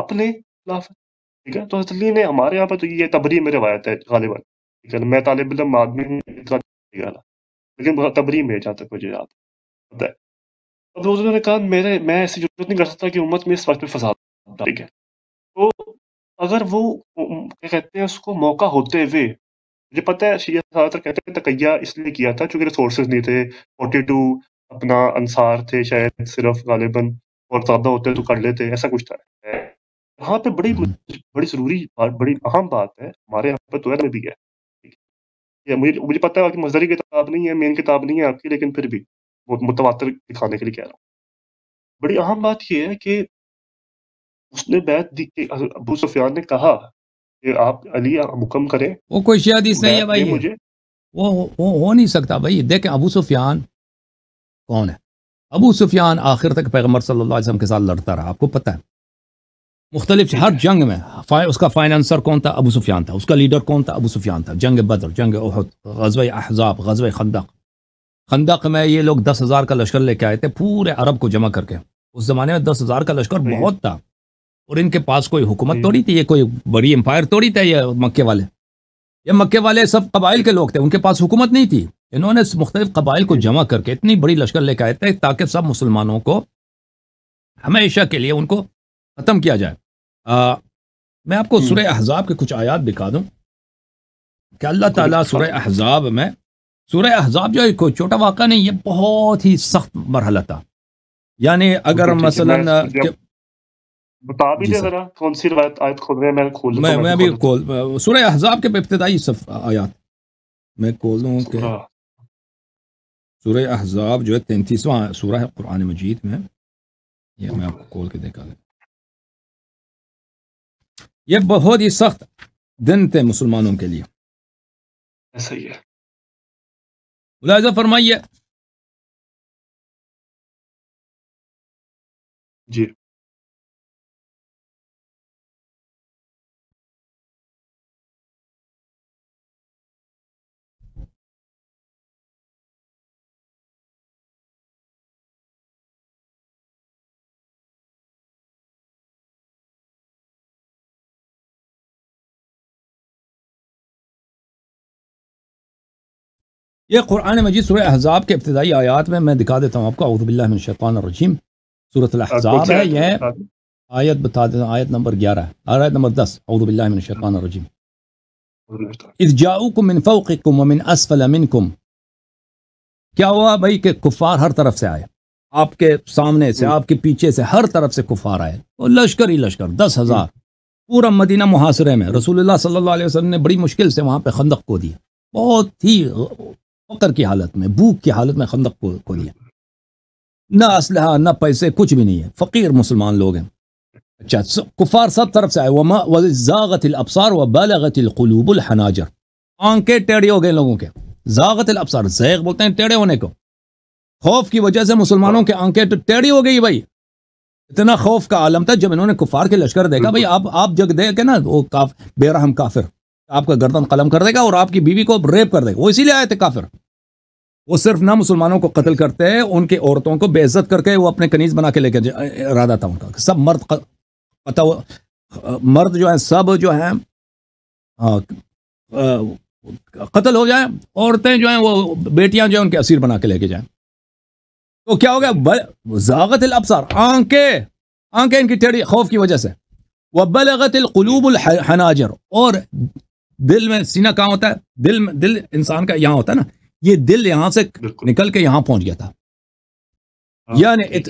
[SPEAKER 1] आपने खिलाफ ठीक है तो हजरत अली ने हमारे यहाँ पर तो ये तबरी में रवायत है गालिबा ठीक है मैं तालब इलम आदमी इतना लेकिन तबरी में जहाँ तक मुझे याद पता है अब तो उन्होंने कहा मेरे मैं ऐसी जरूरत नहीं कर सकता कि उम्मत में इस वक्त में फसाद ठीक है तो अगर वो क्या कहते हैं उसको मौका होते हुए मुझे पता है शिया ज़्यादातर कहते हैं तकैया इसलिए किया था क्योंकि रिसोर्सेज नहीं थे फोर्टी टू अपना अंसार थे शायद सिर्फ गालिबन और ज़्यादा होते तो कर लेते ऐसा कुछ था यहाँ पे बड़ी बड़ी ज़रूरी बात बड़ी अहम बात है हमारे यहाँ पे तो में भी है ये मुझे मुझे पता है आपकी मजदूरी किताब नहीं है मेन किताब नहीं है आपकी लेकिन फिर भी मुतवातर दिखाने के लिए कह रहा हूँ बड़ी अहम बात यह है कि उसने बैत दी कि अबू सुफियान ने कहा आप अली मुकम करें
[SPEAKER 2] वो कोई शायद नहीं है भाई मुझे वो वो हो नहीं सकता भाई देखें अबू सुफियान कौन है अबू सुफियान आखिर तक पैगम्बर सल्लल्लाहु के साथ लड़ता रहा आपको पता है मुख्तलिफ हर जंग में फा, उसका फाइनेंसर कौन था अबू सुफियान था उसका लीडर कौन था अबू सुफियान था जंग बदर जंग गजब अहजाब गजब खंदक खंदक में ये लोग दस हज़ार का लश्कर लेके आए थे पूरे अरब को जमा करके उस ज़माने में दस हज़ार का लश्कर बहुत था और इनके पास कोई हुकूमत हम्म। थोड़ी थी ये कोई बड़ी एम्पायर थोड़ी था ये मक्के वाले ये मक्के वाले सब कबाइल के लोग थे उनके पास हुकूमत नहीं थी इन्होंने मुख्तलिफ कबाइल को जमा करके इतनी बड़ी लश्कर लेकर आए थे ताकि सब मुसलमानों को हमेशा के लिए उनको ख़त्म किया जाए आ, मैं आपको हम्म। सुर अहजाब के कुछ आयात दिखा दूँ कि अल्लाह ताला सुर अहजाब में सुर अहजाब जो एक छोटा वाक़ा नहीं ये बहुत ही सख्त मरहला था यानी अगर मसला
[SPEAKER 1] बता भी जरा कौन सी रवायत आयत खोल रहे मैं खोल मैं मैं अभी
[SPEAKER 2] खोल सूरह अहजाब के इब्तिदाई सफ आयात मैं खोल दूं कि सूरह अहजाब जो है तैंतीसवां सूरह है कुरान मजीद में ये मैं आपको खोल के ये बहुत ही सख्त दिन थे मुसलमानों के लिए
[SPEAKER 3] ऐसा ही है मुलाजा फरमाइए जी
[SPEAKER 2] ये कुरान मजीद सूर्य अहजाब के इब्तदाई आयात में मैं दिखा देता हूँ आपको अवदबिल्लाशानरजीम सूरत अहजाब है यह आयत बता देता हूँ आयत नंबर ग्यारह आयत नंबर दस अवदबिल्लाशानरजीम इजाऊ कुमिन फ़ौकुम वमिन असफल मिनकुम क्या हुआ भाई कि कुफार हर तरफ से आए आपके सामने से हम्म। आपके पीछे से हर तरफ से कुफार आए तो लश्कर ही लश्कर दस हम्म। हज़ार पूरा मदीना मुहासरे में रसूलुल्लाह सल्लल्लाहु अलैहि वसल्लम ने बड़ी मुश्किल से वहाँ पे खंदक को दिया बहुत ही फकर की हालत में भूख की हालत में खंदक को खोली है ना असलहा ना पैसे कुछ भी नहीं है फ़कीर मुसलमान लोग हैं अच्छा कुफार सब तरफ से आए वमा वजागतिल अबसार व बालगतिल आंखें टेढ़े हो गए लोगों के जागतिल अबसार जैक बोलते हैं टेढ़े होने को खौफ की वजह से मुसलमानों के आंखें तो टेढ़ी हो गई भाई इतना खौफ का आलम था जब इन्होंने कुफार के लश्कर देखा भाई आप आप जग दे के ना वो काफ बेरहम काफिर आपका गर्दन कलम कर देगा और आपकी बीवी को रेप कर देगा वो इसीलिए आए थे काफिर वो सिर्फ ना मुसलमानों को कत्ल करते हैं उनके औरतों को बेइज्जत करके वो अपने कनीज बना के लेके इरादा था उनका सब मर्द पता मर्द जो है सब जो है कत्ल हो जाए औरतें जो हैं वो बेटियां जो हैं उनके असीर बना के लेके जाएं तो क्या हो गया जागत अबसार आंखें आंखें इनकी टेढ़ी खौफ की वजह से वह बलगत हनाजर और दिल में सीना कहाँ होता है दिल में दिल इंसान का यहाँ होता है ना ये दिल यहाँ से निकल के यहाँ पहुंच गया था हाँ, यानी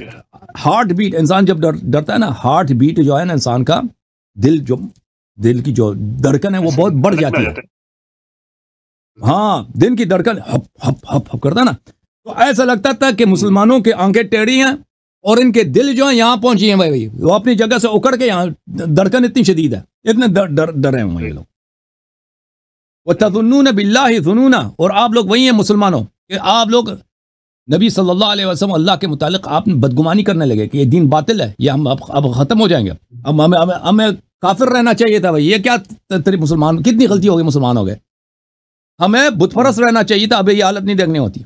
[SPEAKER 2] हार्ट बीट इंसान जब डर डरता है ना हार्ट बीट जो है ना इंसान का दिल जो दिल की जो धड़कन है वो बहुत बढ़ जाती है हाँ दिन की धड़कन हप हप हप हप करता ना तो ऐसा लगता था कि मुसलमानों के आंखें टेढ़ी हैं और इनके दिल जो है यहाँ पहुंची हैं भाई भाई वो अपनी जगह से उकड़ के यहाँ धड़कन इतनी शदीद है इतने डर डर डरे हुए ये लोग वह तजुनून बिल्ला जुनूना और आप लोग वही हैं मुसलमानों कि आप लोग नबी सल्लल्लाहु अलैहि वसल्लम अल्लाह के मुतालिक आप बदगुमानी करने लगे कि ये दीन बातिल है ये हम अब अब ख़त्म हो जाएंगे अब हमें हमें हमें काफिर रहना चाहिए था भाई ये क्या तरी मुसलमान कितनी गलती हो गई मुसलमान हो गए हमें बुतफरस रहना चाहिए था अब ये हालत नहीं देखनी होती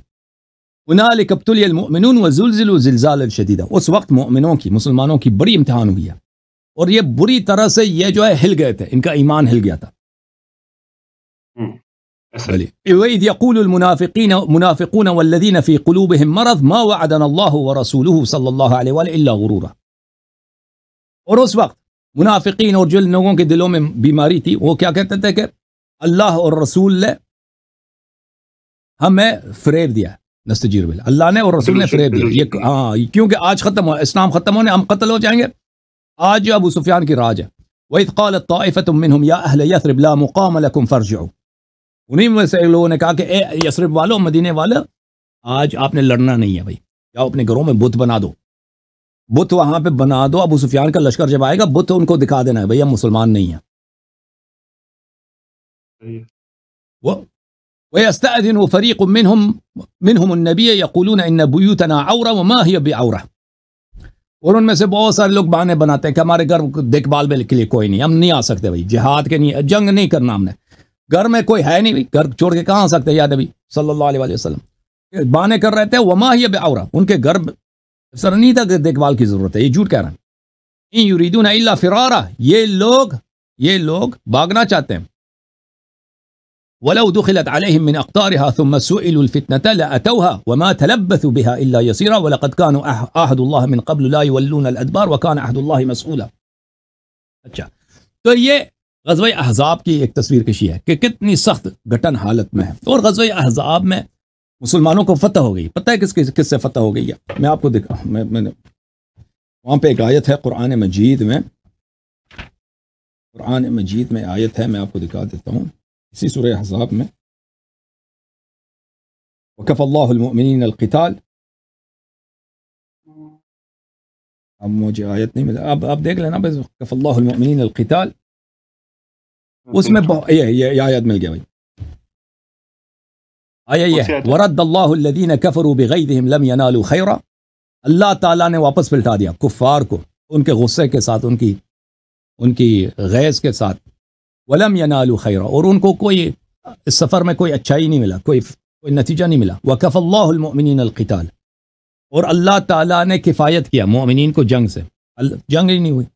[SPEAKER 2] उनाकबतमिन वजुलजिलजालशदीदा उस वक्त मोमिनों की मुसलमानों की बड़ी इम्तहान हुई है और ये बुरी तरह से ये जो है हिल गए थे इनका ईमान हिल गया था إويد يقول المنافقين منافقون والذين في قلوبهم مرض ما وعدنا الله ورسوله صلى الله عليه وآله إلا غرورا ورس وقت منافقين ورجل نوغون كده لهم بماريتي وكيا كنت تذكر الله والرسول هم فريب دیا نستجير بالله الله نے والرسول نے فريب دیا کیونکہ آه، آج ختم اسلام ختم ہونے قتل ہو جائیں آج ابو سفيان كي راج وَإِذْ قالت طائفه مِّنْهُمْ يَا أَهْلَ يَثْرِبْ لَا مُقَامَ لَكُمْ فَرْجِعُوا उन्हीं में से लोगों ने कहा कि ए यसरब वालों मदीने वाले आज आपने लड़ना नहीं है भाई जाओ अपने घरों में बुत बना दो बुत वहाँ पे बना दो अबू सुफियान का लश्कर जब आएगा बुत उनको दिखा देना है भैया मुसलमान नहीं है वो और और उनमें से बहुत सारे लोग बहाने बनाते हैं कि हमारे घर देखभाल में के लिए कोई नहीं हम नहीं आ सकते भाई जिहाद के नहीं जंग नहीं करना हमने घर में कोई है नहीं घर छोड़ के कहाँ आ सकते याद अभी सल्ला बाने कर रहे थे वमा ही आउरा उनके घर सर नहीं देखभाल की जरूरत है ये झूठ कह रहा है यूरीदून अल्ला फिरारा ये लोग ये लोग भागना चाहते हैं वला दखलत मिन अख्तारहा थुम्म सुइलुलफितनत लअतौहा वमा तलब्बसु बिहा इल्ला यसीरा वलकद कानु अहदुल्लाह मिन क़ब्ल ला यवल्लून अल अदबार व कान अहदुल्लाह मसऊला अच्छा तो ये गजब अहजाब की एक तस्वीर कशी है कि कितनी सख्त घटन हालत में है और गजब अहजाब में मुसलमानों को फतह हो गई पता है किस किससे फतह हो गई है मैं आपको दिखा मैं मैंने वहाँ पे एक आयत है कुरान मजीद में कुरान मजीद में आयत है मैं आपको दिखा देता हूँ इसी
[SPEAKER 3] सुर अहजाब में वकफ़ अल्लामिनताल अब मुझे आयत नहीं मिला अब आप देख लेना
[SPEAKER 2] बस वकफ़ उसमें हम्म। ये ये आयत मिल गया भाई आया ये वरदीन कफर बगैदम लम यनालू खैरा अल्लाह ताला ने वापस पलटा दिया कुफ़ार को उनके गुस्से के साथ उनकी उनकी गैस के साथ वलम यनालू खैरा और उनको कोई इस सफ़र में कोई अच्छाई नहीं मिला कोई कोई नतीजा नहीं मिला वक़फ़ल्लामिनताल और अल्लाह ताला ने किफ़ायत किया मोमिन को जंग से जंग ही नहीं हुई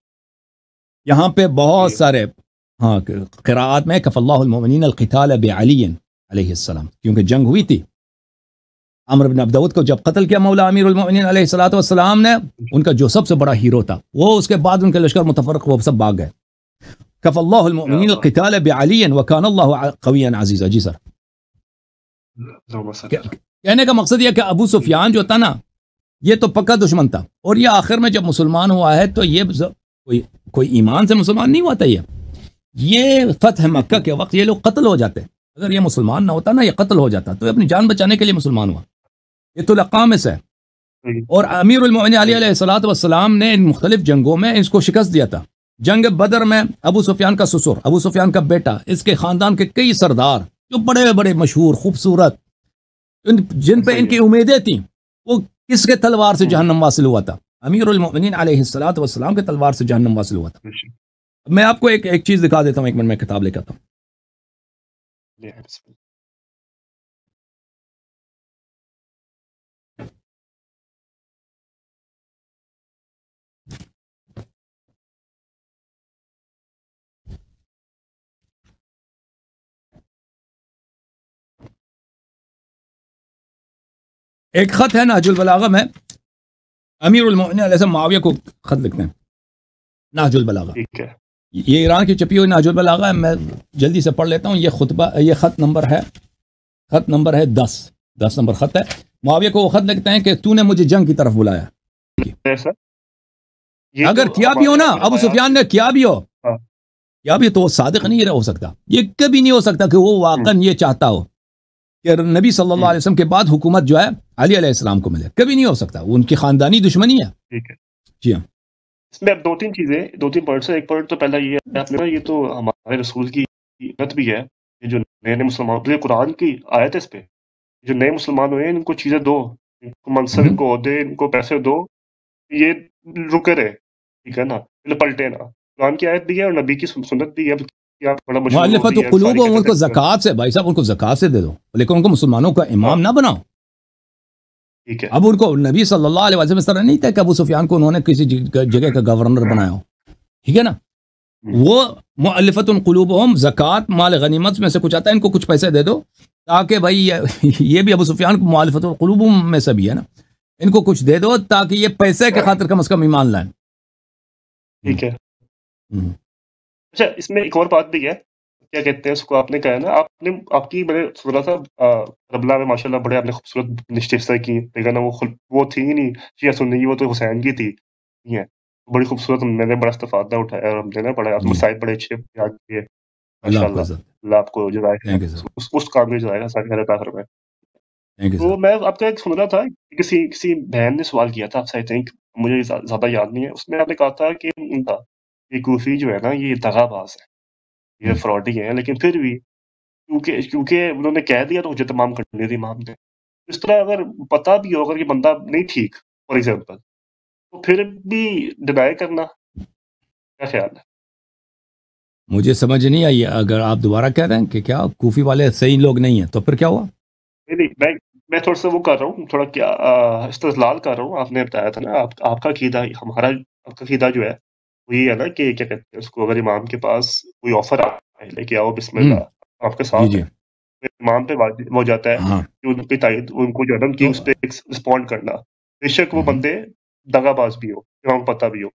[SPEAKER 2] यहाँ पे बहुत सारे हाँ किरात में कफ़ल्लामिन बलियन अलैहिस्सलाम क्योंकि जंग हुई थी अमर बिन अबदाऊद को जब कत्ल किया मौला अमीर सलाम ने उनका जो सबसे बड़ा हीरो था वो उसके बाद उनके लश्कर मुतफरक वो सब भाग गए कफ़ल्लामिन अलकताल बलियन वकान कवियन अजीज़ा जी सर कहने का मकसद यह कि अबू सुफियान जो था ना ये तो पक्का दुश्मन था और यह आखिर में जब मुसलमान हुआ है तो ये कोई कोई ईमान से मुसलमान नहीं हुआ था यह ये फतह मक्का के वक्त ये लोग कत्ल हो जाते अगर ये मुसलमान ना होता ना ये कत्ल हो जाता तो अपनी जान बचाने के लिए मुसलमान हुआ ये तो लका से और अमीर अलीसलात वसलाम ने इन मुख्तलिफ जंगों में इसको शिकस्त दिया था जंग बदर में अबू सुफियान का ससुर अबू सुफियान का बेटा इसके ख़ानदान के कई सरदार जो बड़े बड़े मशहूर खूबसूरत जिन पे इनकी उम्मीदें थी वो किसके तलवार से हाँ। जहनम वासिल हुआ था अमीर उलमिन सलात वसलाम के तलवार से जहनम वासिल हुआ था मैं आपको एक एक चीज दिखा देता हूँ एक मिनट में किताब लेकर आता हूँ
[SPEAKER 3] एक ख़त है नाजुल
[SPEAKER 2] बलागा में अमीर माविया को ख़त लिखते हैं नाजुल बलागा ठीक है ये ईरान की चपी हुई नाजुलबलागा है मैं जल्दी से पढ़ लेता हूँ ये खुतबा ये ख़त नंबर है ख़त नंबर है दस दस नंबर ख़त है मुआविया को वो ख़त लिखते हैं कि तूने मुझे जंग की तरफ बुलाया अगर तो किया भी हो ना अब सुफियान ने किया भी हो हाँ। किया भी तो वो सादक नहीं रह हो सकता ये कभी नहीं हो सकता कि वो वाकन ये चाहता हो कि नबी सल्लल्लाहु अलैहि वसल्लम के बाद हुकूमत जो है अली अलैहिस्सलाम को मिले कभी नहीं हो सकता उनकी खानदानी दुश्मनी है जी हाँ
[SPEAKER 1] इसमें अब दो तीन चीजें दो तीन पॉइंट एक पॉइंट तो पहला ये है आपने ये तो हमारे रसूल की मत भी है ये जो नए नए मुसलमान तो कुरान की आयत है इस पे जो नए मुसलमान हुए इनको चीजें दो इनको मनसर हम्म। इनको अहदे इनको पैसे दो ये रुके रहे ठीक है ना पलटे ना कुरान की आयत दी है और नबी की सुनत दी है मुआलफत तो उनको जक़ात
[SPEAKER 2] से भाई साहब उनको जक़ात से दे दो लेकिन उनको मुसलमानों का इमाम हाँ। ना बनाओ अब उनको नबी सल्लल्लाहु अलैहि वसल्लम इस तरह नहीं था कि अबू सुफियान को उन्होंने किसी जगह का गवर्नर बनाया हो ठीक है ना हम्म। वो मुअलफ़तुलूबम ज़क़़त माल गनीमत में से कुछ आता है इनको कुछ पैसे दे दो ताकि भाई ये, भी अबू सुफियान को में से भी है ना इनको कुछ दे दो ताकि ये पैसे के खातिर कम अज़ कम ईमान लाए ठीक है हम्म।
[SPEAKER 1] अच्छा इसमें एक और बात भी है क्या कहते हैं उसको आपने कहा ना आपने आपकी मैंने थोड़ा था रबला में माशाल्लाह बड़े आपने खूबसूरत निश्चिता की लेकिन ना वो वो थी ही नहीं शिया सुन्नी की वो तो हुसैन की थी ठीक है बड़ी खूबसूरत मैंने बड़ा इस्तफादा उठाया और हमने ना बड़ा आप मसाइब बड़े अच्छे याद किए आपको जजाय उस काम में जजाय सारी खैर आखिर में तो मैं आपका एक सुन रहा था किसी किसी बहन ने सवाल किया था आपसे आई थिंक मुझे ज़्यादा याद नहीं है उसमें आपने कहा था कि ये कोफी जो है ना ये दगाबाज है ये फ्रॉड हम्म। ही है लेकिन फिर भी क्योंकि क्योंकि उन्होंने कह दिया तो मुझे तमाम कर दी इमाम ने तो इस तरह अगर पता भी अगर ये बंदा नहीं ठीक फॉर एग्जाम्पल तो फिर भी डिनाई करना क्या ख्याल है
[SPEAKER 2] मुझे समझ नहीं आई अगर आप दोबारा कह रहे हैं कि क्या कूफी वाले सही लोग नहीं है तो फिर क्या हुआ
[SPEAKER 1] नहीं नहीं मैं मैं थोड़ा सा वो कर रहा हूँ थोड़ा क्या इस्तेलाल कर रहा हूँ आपने बताया था ना आप, आपका कीदा हमारा आपका कीदा जो है वही है ना कि क्या कहते हैं उसको अगर इमाम के पास कोई ऑफर आता है लेके आओ बिस्मिल्लाह हम्म। आपके साथ तो इमाम पे वो जाता है हाँ। कि उनकी तायद उनको जो है हाँ। उस पर रिस्पॉन्ड करना बेशक वो हम्म। बंदे दगाबाज भी हो इमाम पता भी हो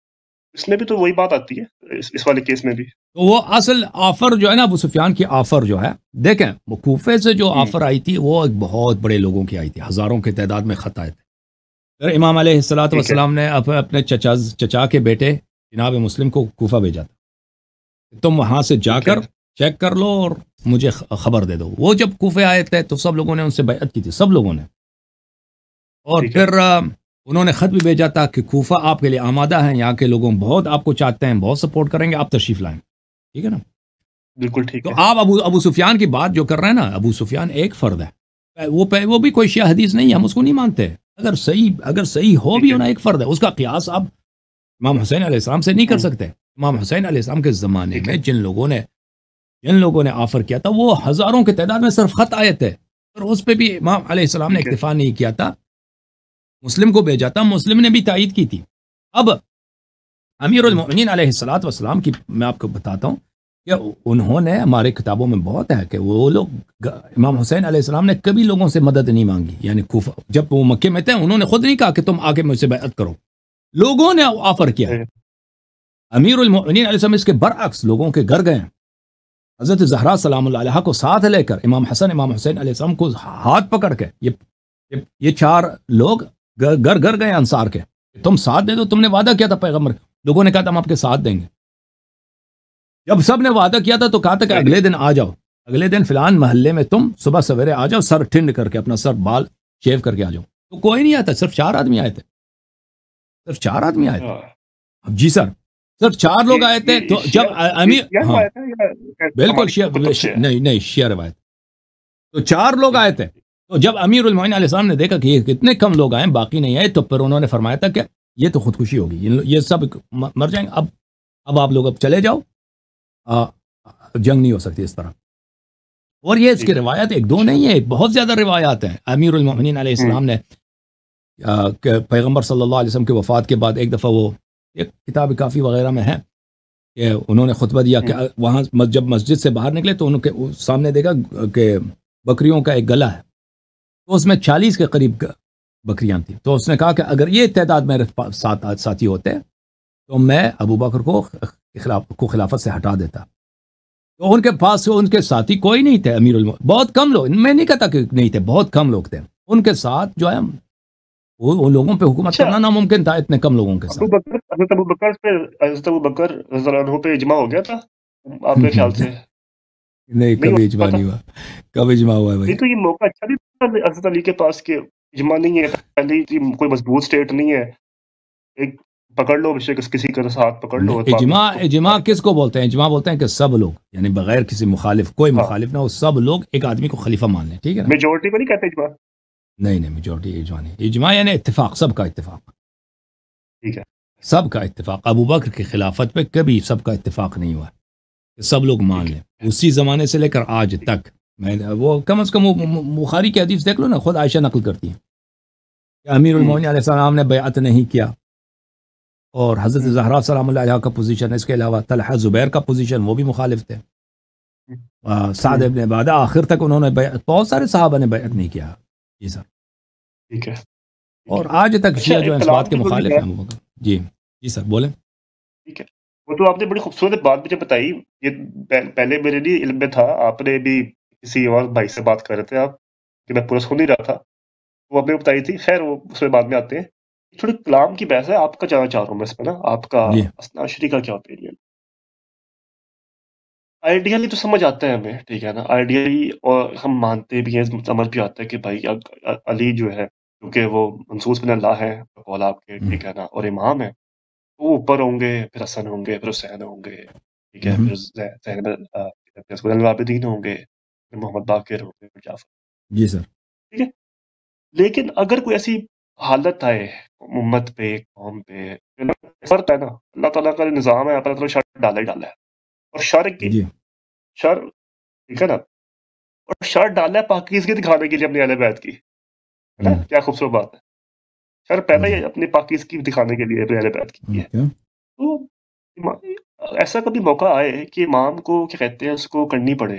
[SPEAKER 1] इसमें भी तो वही बात आती है इस, इस वाले केस में भी
[SPEAKER 2] तो वो असल ऑफर जो है ना अबू सुफियान की ऑफर जो है देखें मकूफे से जो ऑफर आई थी वो एक बहुत बड़े लोगों की आई थी हज़ारों की तादाद में ख़त आए थे फिर इमाम सलाम ने अपने चचा चचा के बेटे जनाब मुस्लिम को कोफा भेजा था तुम वहाँ से जाकर चेक कर लो और मुझे खबर दे दो वो जब कोफे आए थे तो सब लोगों ने उनसे बैत की थी सब लोगों ने और फिर उन्होंने ख़त भी भेजा था कि कोफा आपके लिए आमादा है यहाँ के लोगों बहुत आपको चाहते हैं बहुत सपोर्ट करेंगे आप तशरीफ लाएँ ठीक है ना बिल्कुल ठीक तो है। आप अबू अबू सुफियान की बात जो कर रहे हैं ना अबू सुफियान एक फ़र्द है वो वो भी कोई शिया हदीस नहीं है हम उसको नहीं मानते अगर सही अगर सही हो भी होना एक फ़र्द है उसका क्यास आप इमाम हुसैन आसमाम से नहीं कर हम्म। सकते इमाम हुसैन आसमाम के ज़माने में जिन लोगों ने जिन लोगों ने ऑफ़र किया था वो हज़ारों की तादाद में सिर्फ ख़त आए थे और उस पर भी इमाम आसमाम ने इतफ़ा नहीं किया था मुस्लिम को भेजा था मुस्लिम ने भी तायद की थी अब अमीरमिन आसलाम की मैं आपको बताता हूँ कि उन्होंने हमारे किताबों में बहुत है कि वो लोग इमाम हुसैन आसमाम ने कभी लोगों से मदद नहीं मांगी यानी कूफा जब वो मक्के में थे उन्होंने खुद नहीं कहा कि तुम आके मुझसे बैत करो लोगों ने ऑफर किया अमीर इसके बरअक्स लोगों के घर गए हजरत जहरा सलाम को साथ लेकर इमाम हसन इमाम हुसैन को हाथ पकड़ के ये ये चार लोग घर घर गए अंसार के तुम साथ दे दो तुमने वादा किया था पैगम्बर लोगों ने कहा था हम आपके साथ देंगे जब सब ने वादा किया था तो कहा था कि अगले दिन आ जाओ अगले दिन फिलहाल महल्ले में तुम सुबह सवेरे आ जाओ सर ठिंड करके अपना सर बाल शेव करके आ जाओ तो कोई नहीं आता सिर्फ चार आदमी आए थे सिर्फ चार आदमी आए थे हाँ। जी सर सिर्फ चार लोग आए थे तो जब अमीर हाँ बिल्कुल शेयर नहीं नहीं शेयर रवायत तो चार लोग आए थे तो जब अमीर उलमोन ने देखा कि ये कितने कम लोग आए बाकी नहीं आए तो फिर उन्होंने फरमाया था कि ये तो खुदकुशी होगी ये सब मर जाएंगे अब अब आप लोग अब चले जाओ आ, जंग नहीं हो सकती इस तरह और ये इसकी रिवायत एक दो नहीं है बहुत ज़्यादा रिवायात हैं अमीर उलमोमिन हम्म। ने पैगम्बर सल्ला वसम के वफ़ात के बाद एक दफ़ा वो एक किताब काफ़ी वगैरह में है कि उन्होंने खुतबा दिया कि हम्म। वहाँ जब मस्जिद से बाहर निकले तो उनके सामने देखा कि बकरियों का एक गला है तो उसमें चालीस के करीब बकरियाँ थीं तो उसने कहा कि अगर ये तदाद मेरे साथ साथी होते तो मैं अबू बकर को खिलाफ को खिलाफत से हटा देता तो उनके पास उनके साथी कोई नहीं थे अमीर बहुत कम लोग मैं नहीं कहता कि नहीं थे बहुत कम लोग थे उनके साथ जो है वो, वो लोगों पे हुकूमत करना नामुमकिन था इतने कम लोगों के साथ
[SPEAKER 1] अबू बकर पे हजरत अबू बकर पे इजमा हो गया था
[SPEAKER 2] आपके ख्याल से नहीं कभी इजमा नहीं हुआ कभी इजमा हुआ है
[SPEAKER 1] भाई तो ये मौका अच्छा भी हजरत अली के पास के इजमा नहीं है पहले कोई मजबूत स्टेट नहीं है एक पकड़ लो किसी का पकड़ लो इजमा
[SPEAKER 2] इजमा किसको बोलते हैं इजमा बोलते हैं कि सब लोग यानी बगैर किसी मुखालिफ कोई मुखालिफ ना हो सब लोग एक आदमी को खलीफा मान लें ठीक है
[SPEAKER 1] मेजोरिटी को नहीं कहते इजमा
[SPEAKER 2] नहीं नहीं मेजोरिटी इजमा नहीं इजमा यानी इतफाक़ सबका इतफाक़ ठीक है सबका इतफाक़ अबू बकर की खिलाफत पे कभी सबका इतफाक़ नहीं हुआ कि सब लोग मान लें उसी ज़माने से लेकर आज तक मैं वो कम अज़ कम बुखारी की हदीस देख लो ना खुद आयशा नकल करती है अमीर सलाम ने बयात नहीं किया और हज़रत हम्म। जहरा सलाम का पोजीशन इसके अलावा तलहा ज़ुबैर का पोजीशन वो भी मुखालिफ थे हम्म। साद हम्म। बाद आखिर तक उन्होंने बहुत सारे साहबा ने बैत नहीं किया जी सर ठीक है और आज तक अच्छा, जो इस बात के तो मुखालिफ जी जी सर बोले ठीक है वो तो
[SPEAKER 1] आपने बड़ी खूबसूरत बात मुझे बताई ये पहले मेरे लिए इल्म में था आपने भी किसी और भाई से बात कर रहे थे आप कि मैं पूरा सुन ही रहा था वो आपने बताई थी खैर वो उसमें बाद में आते हैं थोड़ी कलाम की बहस है आपका जाना चाह रहा हूँ मैं इसमें ना आपका असनाशरी का क्या ओपिनियन आइडियली तो समझ आता है हमें ठीक है ना आइडियली और हम मानते भी हैं समझ भी आता है कि भाई अली जो है क्योंकि वो मंसूस बिन अल्लाह है मौला आपके हम्म। ठीक है ना और इमाम है तो वो ऊपर होंगे फिर हसन होंगे फिर हुसैन होंगे ठीक है हम्म। फिर जैन होंगे फिर मोहम्मद बाकिर होंगे फिर जाफर
[SPEAKER 3] जी सर ठीक
[SPEAKER 1] है लेकिन अगर कोई ऐसी हालत आए उम्मत पे कौम पे फर्क है ना अल्लाह तला का निज़ाम है अपना तो
[SPEAKER 3] शर डाला ही डाला है और शर की शर ठीक है ना और शर डाला है पाकिस्तान दिखाने के लिए अपने अलग की है हम्म। क्या खूबसूरत बात है
[SPEAKER 1] खैर पहले ही अपने पाकिज की दिखाने के लिए अपने पैदा की है तो ऐसा कभी मौका आए कि इमाम को क्या कहते हैं उसको करनी पड़े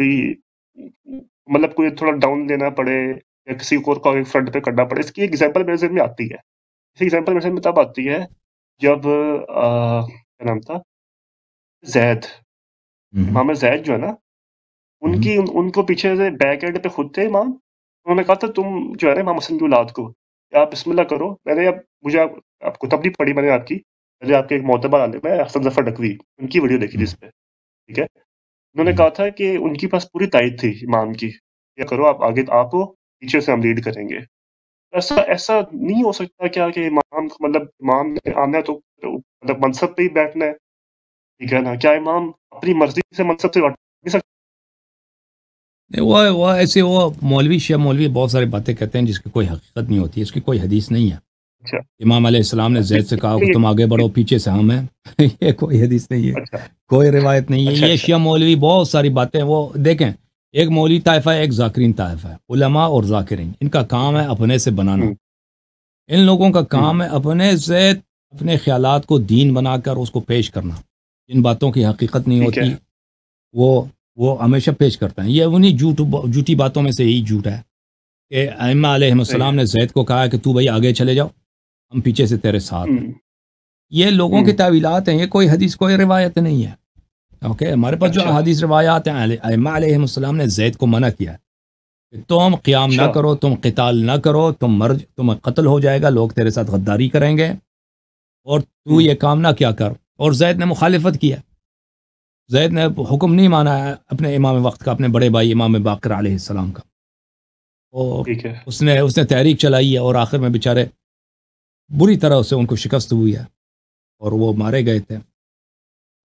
[SPEAKER 1] कोई मतलब कोई थोड़ा डाउन लेना पड़े या किसी और को फ्रंट पे करना पड़े इसकी एग्जाम्पल मेरे में आती है इसकी एग्जाम्पल मेरे में तब आती है जब क्या नाम था जैद हम्म। इमाम जैद जो है ना हम्म। उनकी उन, उनको पीछे से बैक एंड पे खुद थे इमाम उन्होंने कहा था तो तुम जो है ना इमाम हसन की औलाद को आप बिस्मिल्लाह करो मैंने अब मुझे आप, आपको कुतब नहीं पढ़ी मैंने आपकी पहले आपके एक मोहतबा आलम है हसन जफर नकवी उनकी वीडियो देखी थी हम्म। इसमें ठीक है उन्होंने कहा था कि उनके पास पूरी तायद थी इमाम की या करो आप आगे आप हो पीछे से हम लीड करेंगे ऐसा ऐसा नहीं हो सकता क्या कि इमाम मतलब इमाम ने आना है तो मतलब मनसब पे ही बैठना है ठीक है ना क्या इमाम अपनी मर्जी से मनसब से हट नहीं सकता
[SPEAKER 2] वो वो ऐसे वो मौलवी शेह मौलवी बहुत सारी बातें कहते हैं जिसकी कोई हकीकत नहीं होती इसकी कोई हदीस नहीं है अच्छा। इमाम इस्लाम ने अच्छा, जैद से कहा कि तुम आगे बढ़ो पीछे से हम हैं ये कोई हदीस नहीं है अच्छा। कोई रिवायत नहीं है अच्छा, ये अच्छा। शिया मौलवी बहुत सारी बातें वो देखें एक मौलवी ताइफा है एक जाकिरीन ताइफा है उलमा और जाकिरीन इनका काम है अपने से बनाना हम्म। इन लोगों का हम्म। काम है अपने से अपने ख्याल को दीन बनाकर उसको पेश करना इन बातों की हकीकत नहीं होती वो वो हमेशा पेश करते हैं ये उन्हीं झूठ झूठी बातों में से ही झूठ है कि अम्मा ने जैद को कहा कि तू भाई आगे चले जाओ हम पीछे से तेरे साथ हैं हम्म। ये लोगों की हम्म। तावीलात हैं ये कोई हदीस कोई रिवायत नहीं है ओके हमारे पास जो अच्छा। हदीस रवायात हैं ने जैद को मना किया कि तुम क़्याम ना अच्छा। करो तुम कताल ना करो तुम मर तुम कत्ल हो जाएगा लोग तेरे साथ गद्दारी करेंगे और तू हम्म। ये काम ना क्या कर और जैद ने मुखालफत किया जैद ने हुक्म नहीं माना है अपने इमाम वक्त का अपने बड़े भाई इमाम बाकर आसमाम का और उसने उसने तहरीक चलाई है और आखिर में बेचारे बुरी तरह उससे उनको शिकस्त हुई है और वो मारे गए थे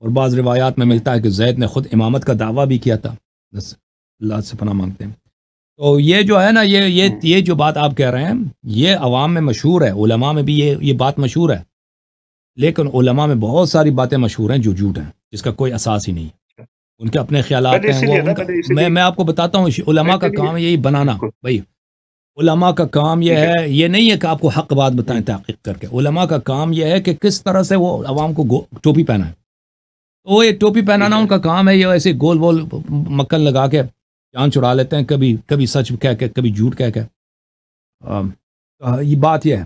[SPEAKER 2] और बाज़ रवायात में मिलता है कि जैद ने ख़ुद इमामत का दावा भी किया था अल्लाह से पना मांगते हैं तो ये जो है ना ये ये हम्म। ये जो बात आप कह रहे हैं ये अवाम में मशहूर है उलमा में भी ये ये बात मशहूर है लेकिन उलमा में बहुत सारी बातें मशहूर हैं जो झूठ हैं जिसका कोई असास ही नहीं है उनके अपने ख्याल हैं वो उनका, मैं मैं आपको बताता हूँ उलमा का काम यही बनाना भाई उलमा का काम यह है ये नहीं है कि आपको हक बात बताएं हम्म। तहकीक करके उलमा का काम यह है कि किस तरह से वो आवाम को टोपी पहनाए तो ये टोपी पहनाना उनका काम है ये ऐसे गोल गोल मक्कन लगा के जान चुरा लेते हैं कभी कभी सच कह के कभी झूठ कह के तो ये बात यह है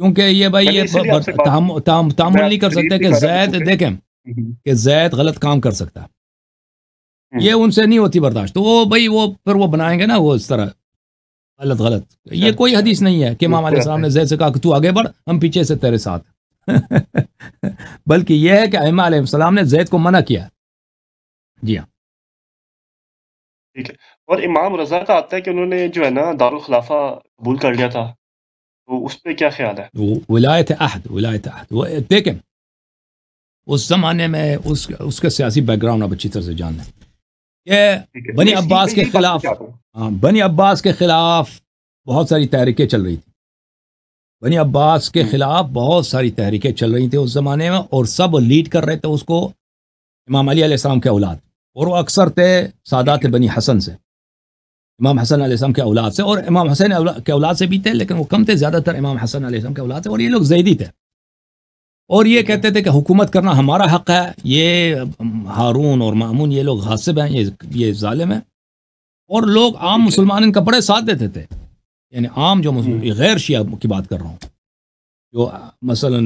[SPEAKER 2] क्योंकि ये भाई ये तामुल ताम, नहीं कर सकते कि जैद देखें हम्म कि जैद गलत काम कर सकता है हम्म। ये उनसे नहीं होती बर्दाश्त तो वो भाई वो फिर वो बनाएंगे ना वो इस तरह गलत गलत ये कोई अच्छा। हदीस नहीं है कि इमाम ने जैद से कहा कि तू आगे बढ़ हम पीछे से तेरे साथ बल्कि यह है कि अमाम ने जैद को मना किया जी हाँ
[SPEAKER 1] ठीक है और इमाम रजा का आता है कि उन्होंने जो है ना दारुल खिलाफा कबूल कर लिया था उस पर क्या ख्याल
[SPEAKER 2] है वलायत अहद वलायत अहद देखें उस ज़माने में उस उसका सियासी बैकग्राउंड आप अच्छी तरह से जान
[SPEAKER 3] लें बनी अब्बास के ख़िलाफ़
[SPEAKER 2] बनी अब्बास के ख़िलाफ़ बहुत सारी तहरीकें चल रही थी बनी अब्बास के ख़िलाफ़ बहुत सारी तहरीकें चल रही थी उस ज़माने में और सब लीड कर रहे थे उसको इमाम अली के औलाद और वो अक्सर थे सादात बनी हसन से इमाम हसन आसम के औलाद से और इमाम हसन के औलाद से भी थे लेकिन वो कम थे ज़्यादातर इमाम हसन आसम के औलाद थे और ये लोग जैदी थे और ये कहते थे कि हुकूमत करना हमारा हक है ये हारून और मामून ये लोग हासिब हैं ये ये ालिम हैं और लोग आम मुसलमान इनका बड़े साथ देते थे यानी आम जो हम्म। गैर शिया की बात कर रहा हूँ जो मसला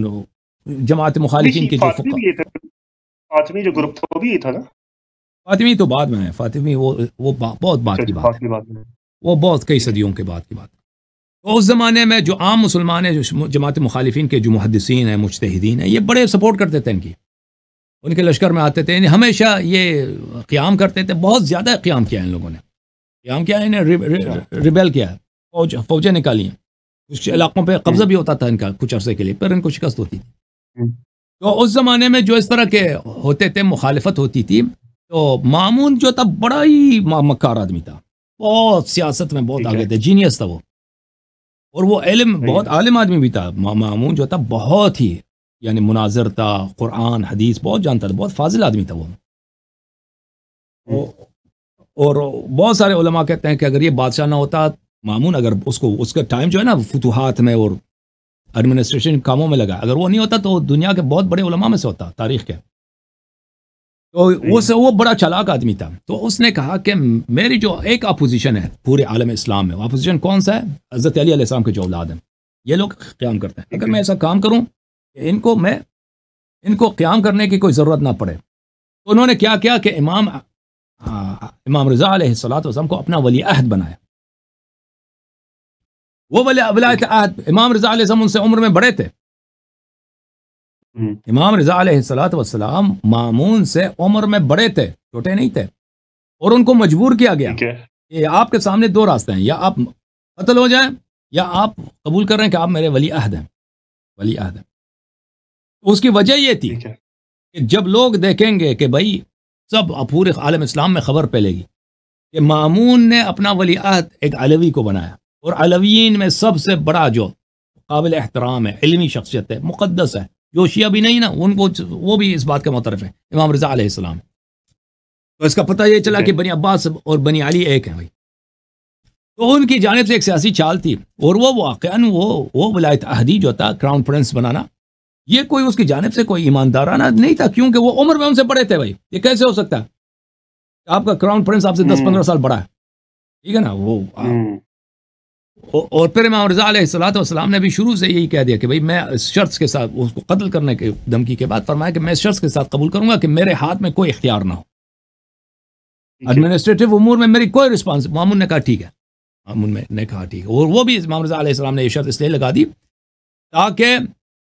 [SPEAKER 2] जमात मुखालिफिन के जो पाँचवीं जो ग्रुप था वो भी था ना फातिमी तो बाद में है फातिमी वो वो बा, बहुत बाद की बात है वो बहुत कई सदियों के बाद की बात है तो उस ज़माने में जो आम मुसलमान हैं जो जमात मुखालिफिन के जो मुहदसिन हैं मुश्तदीन हैं ये बड़े सपोर्ट करते थे इनकी उनके लश्कर में आते थे इन्हें हमेशा ये क़्याम करते थे बहुत ज़्यादा क़्याम किया है इन लोगों ने क़्याम किया इन्हें रिबेल किया है फौज फौजें निकाली हैं कुछ इलाकों पर कब्ज़ा भी होता था इनका कुछ अरसे के लिए पर इनको शिकस्त होती थी हम्म। तो उस ज़माने में जो इस तरह के होते थे मुखालफत होती थी तो मामून जो था बड़ा ही मक्कार आदमी था बहुत सियासत में बहुत आगे थे जीनियस था वो और वो इलम बहुत आलिम आदमी भी था मामून जो था बहुत ही यानी मुनाजर था कुरान हदीस बहुत जानता था बहुत फाजिल आदमी था वो हम्म। और बहुत सारे उलमा कहते हैं कि अगर ये बादशाह ना होता मामून अगर उसको उसका टाइम जो है ना फतूहत में और एडमिनिस्ट्रेशन कामों में लगा अगर वो नहीं होता तो दुनिया के बहुत बड़े उलमा में से होता तारीख के तो वो वो बड़ा चलाक आदमी था तो उसने कहा कि मेरी जो एक अपोजिशन है पूरे आलम इस्लाम में वो अपोजिशन कौन सा है हज़रत अलीसम के जो औलाद हैं ये लोग क्याम करते हैं अगर मैं ऐसा काम करूँ इनको मैं इनको क्याम करने की कोई ज़रूरत ना पड़े तो उन्होंने क्या किया कि इमाम आ, इमाम रज़ा सलाम को अपना वली अहद बनाया वो वलायत अहद इमाम रज़ा उनसे उम्र में बड़े थे हम्म। इमाम रजा वसलाम मामून से उम्र में बड़े थे छोटे नहीं थे और उनको मजबूर किया गया कि आपके सामने दो रास्ते हैं या आप कतल हो जाए या आप कबूल कर रहे हैं कि आप मेरे वली अहद हैं वली अहद हैं तो उसकी वजह यह थी कि जब लोग देखेंगे कि भाई सब पूरे आलम इस्लाम में खबर फैलेगी कि मामून ने अपना वली अहद एक अलवी को बनाया और अलवीन में सबसे बड़ा जो काबिल एहतराम है इलमी शख्सियत है मुक़दस है जो शिया भी नहीं ना उनको वो भी इस बात का मोतरफ है इमाम रजा आलाम तो इसका पता ये चला कि बनी अब्बास और बनी अली एक हैं भाई तो उनकी जानब से एक सियासी चाल थी और वो वाक़ वो वो वलायत अहदी जो था क्राउन प्रिंस बनाना ये कोई उसकी जानब से कोई ईमानदाराना नहीं था क्योंकि वो उम्र में उनसे बड़े थे भाई ये कैसे हो सकता है आपका क्राउन प्रिंस आपसे दस हम्म। पंद्रह साल बड़ा है ठीक है ना वो और फिर इमाम रजा सलाम ने भी शुरू से यही कह दिया कि भाई मैं इस शर्त के साथ उसको कत्ल करने के धमकी के बाद फरमाया कि मैं इस शर्त के साथ कबूल करूंगा कि मेरे हाथ में कोई इख्तियार ना हो एडमिनिस्ट्रेटिव उमूर में मेरी कोई रिस्पॉन्स मामून ने कहा ठीक है मामून ने कहा ठीक है और वो भी इमाम रजा आलाम ने यह शर्त इसलिए लगा दी ताकि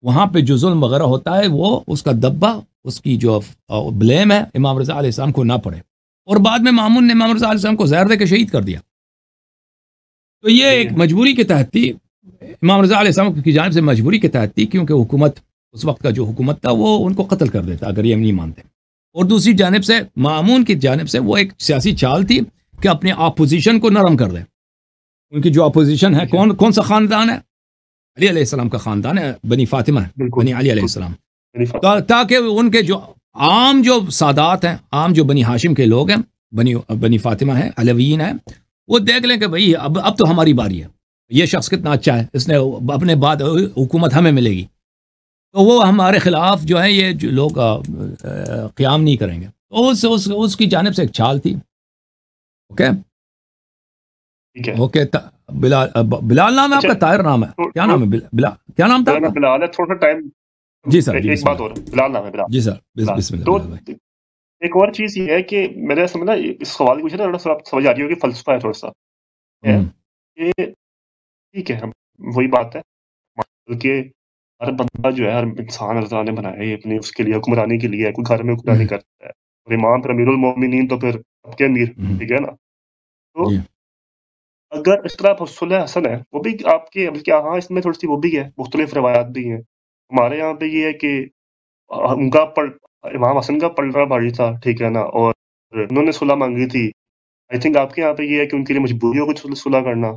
[SPEAKER 2] वहाँ पर जो जुल्म वगैरह होता है वो उसका दब्बा उसकी जो ब्लेम है इमाम रजा को ना पड़े और बाद में मामून ने इमाम रजा को जहर दे के शहीद कर दिया तो ये एक मजबूरी के तहत थी इमाम रजा की जानब से मजबूरी के तहत थी क्योंकि हुकूमत उस वक्त का जो हुकूमत था वो उनको कत्ल कर देता अगर ये हम नहीं मानते और दूसरी जानब से मामून की जानब से वो एक सियासी चाल थी कि अपने अपोजिशन को नरम कर दें उनकी जो अपोजिशन है कौन कौन सा ख़ानदान है अली का ख़ानदान है बनी फातिमा है बनी अली ताकि उनके जो आम जो सादात हैं आम जो बनी हाशिम के लोग हैं बनी बनी फातिमा है अलवीन है वो देख लें कि भाई अब अब तो हमारी बारी है ये शख्स कितना अच्छा है इसने अपने बाद हुकूमत हमें मिलेगी तो वो हमारे ख़िलाफ़ जो है ये जो लोग क़्याम नहीं करेंगे तो उस, उस उसकी जानब से एक छाल थी ओके ओके बिलाल बिलाल नाम है आपका अच्छा। तायर नाम है तो- क्या नाम है बिला,
[SPEAKER 1] क्या नाम था बिलाल है थोड़ा टाइम जी सर एक बात और बिलाल नाम है बिलाल
[SPEAKER 2] जी सर
[SPEAKER 3] बिस्मिल्लाह तो
[SPEAKER 1] एक और चीज ये है कि मेरे समझ ना इस सवाल पूछा थोड़ा सा समझ आ रही होगी फलसफा है थोड़ा सा
[SPEAKER 3] हम्म।
[SPEAKER 1] ये ठीक है वही बात है बल्कि हर बंदा जो है हर इंसान अल्लाह ने बनाया है अपने उसके लिए हुक्मरानी के लिए कोई घर में हुक्मरानी हम्म। करता है और इमाम फिर अमीरुल मोमिनीन तो फिर सबके अमीर हम्म। ठीक है ना तो अगर इस तरह फसल हसन है वो भी आपके बल्कि हाँ इसमें थोड़ी सी वो भी है मुख्तलिफ रवायात भी हैं हमारे यहाँ पे ये है कि उनका इमाम हसन का पलटा भारी था ठीक है ना और उन्होंने सुलह मांगी थी आई थिंक आपके यहाँ पे ये है कि उनके लिए मजबूरी हो कुछ सुलह करना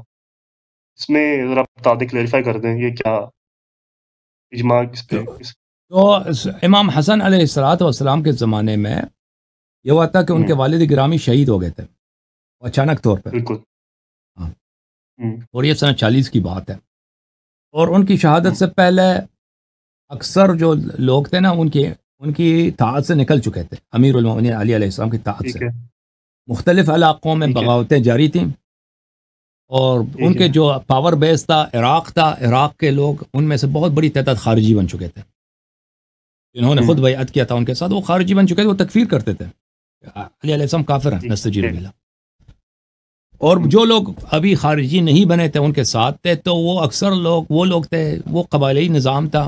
[SPEAKER 1] इसमें जरा बता दें क्लेरिफाई कर दें ये क्या इजमा किस पे तो,
[SPEAKER 2] तो इमाम हसन अलैहिस्सलाम के ज़माने में यह हुआ था कि उनके हम्म। वालद ग्रामी शहीद हो गए थे अचानक तौर पर बिल्कुल हाँ हम्म। और ये सन चालीस की बात है और उनकी शहादत हम्म। से पहले अक्सर जो लोग थे ना उनके उनकी ताद से निकल चुके थे अमीर अलीसम की ताद से मुख्तलिफ इलाक़ों में बगावतें जारी थी और उनके जो पावर बेस था इराक था इराक के लोग उनमें से बहुत बड़ी तदाद खारजी बन चुके थे जिन्होंने हम्म। खुद बयात किया था उनके साथ वो खारजी बन चुके थे वो तकफीर करते थे अलीम काफिर हैं नस्तजी मिला और हम्म। जो लोग अभी खारजी नहीं बने थे उनके साथ थे तो वो अक्सर लोग वो लोग थे वो कबाली निज़ाम था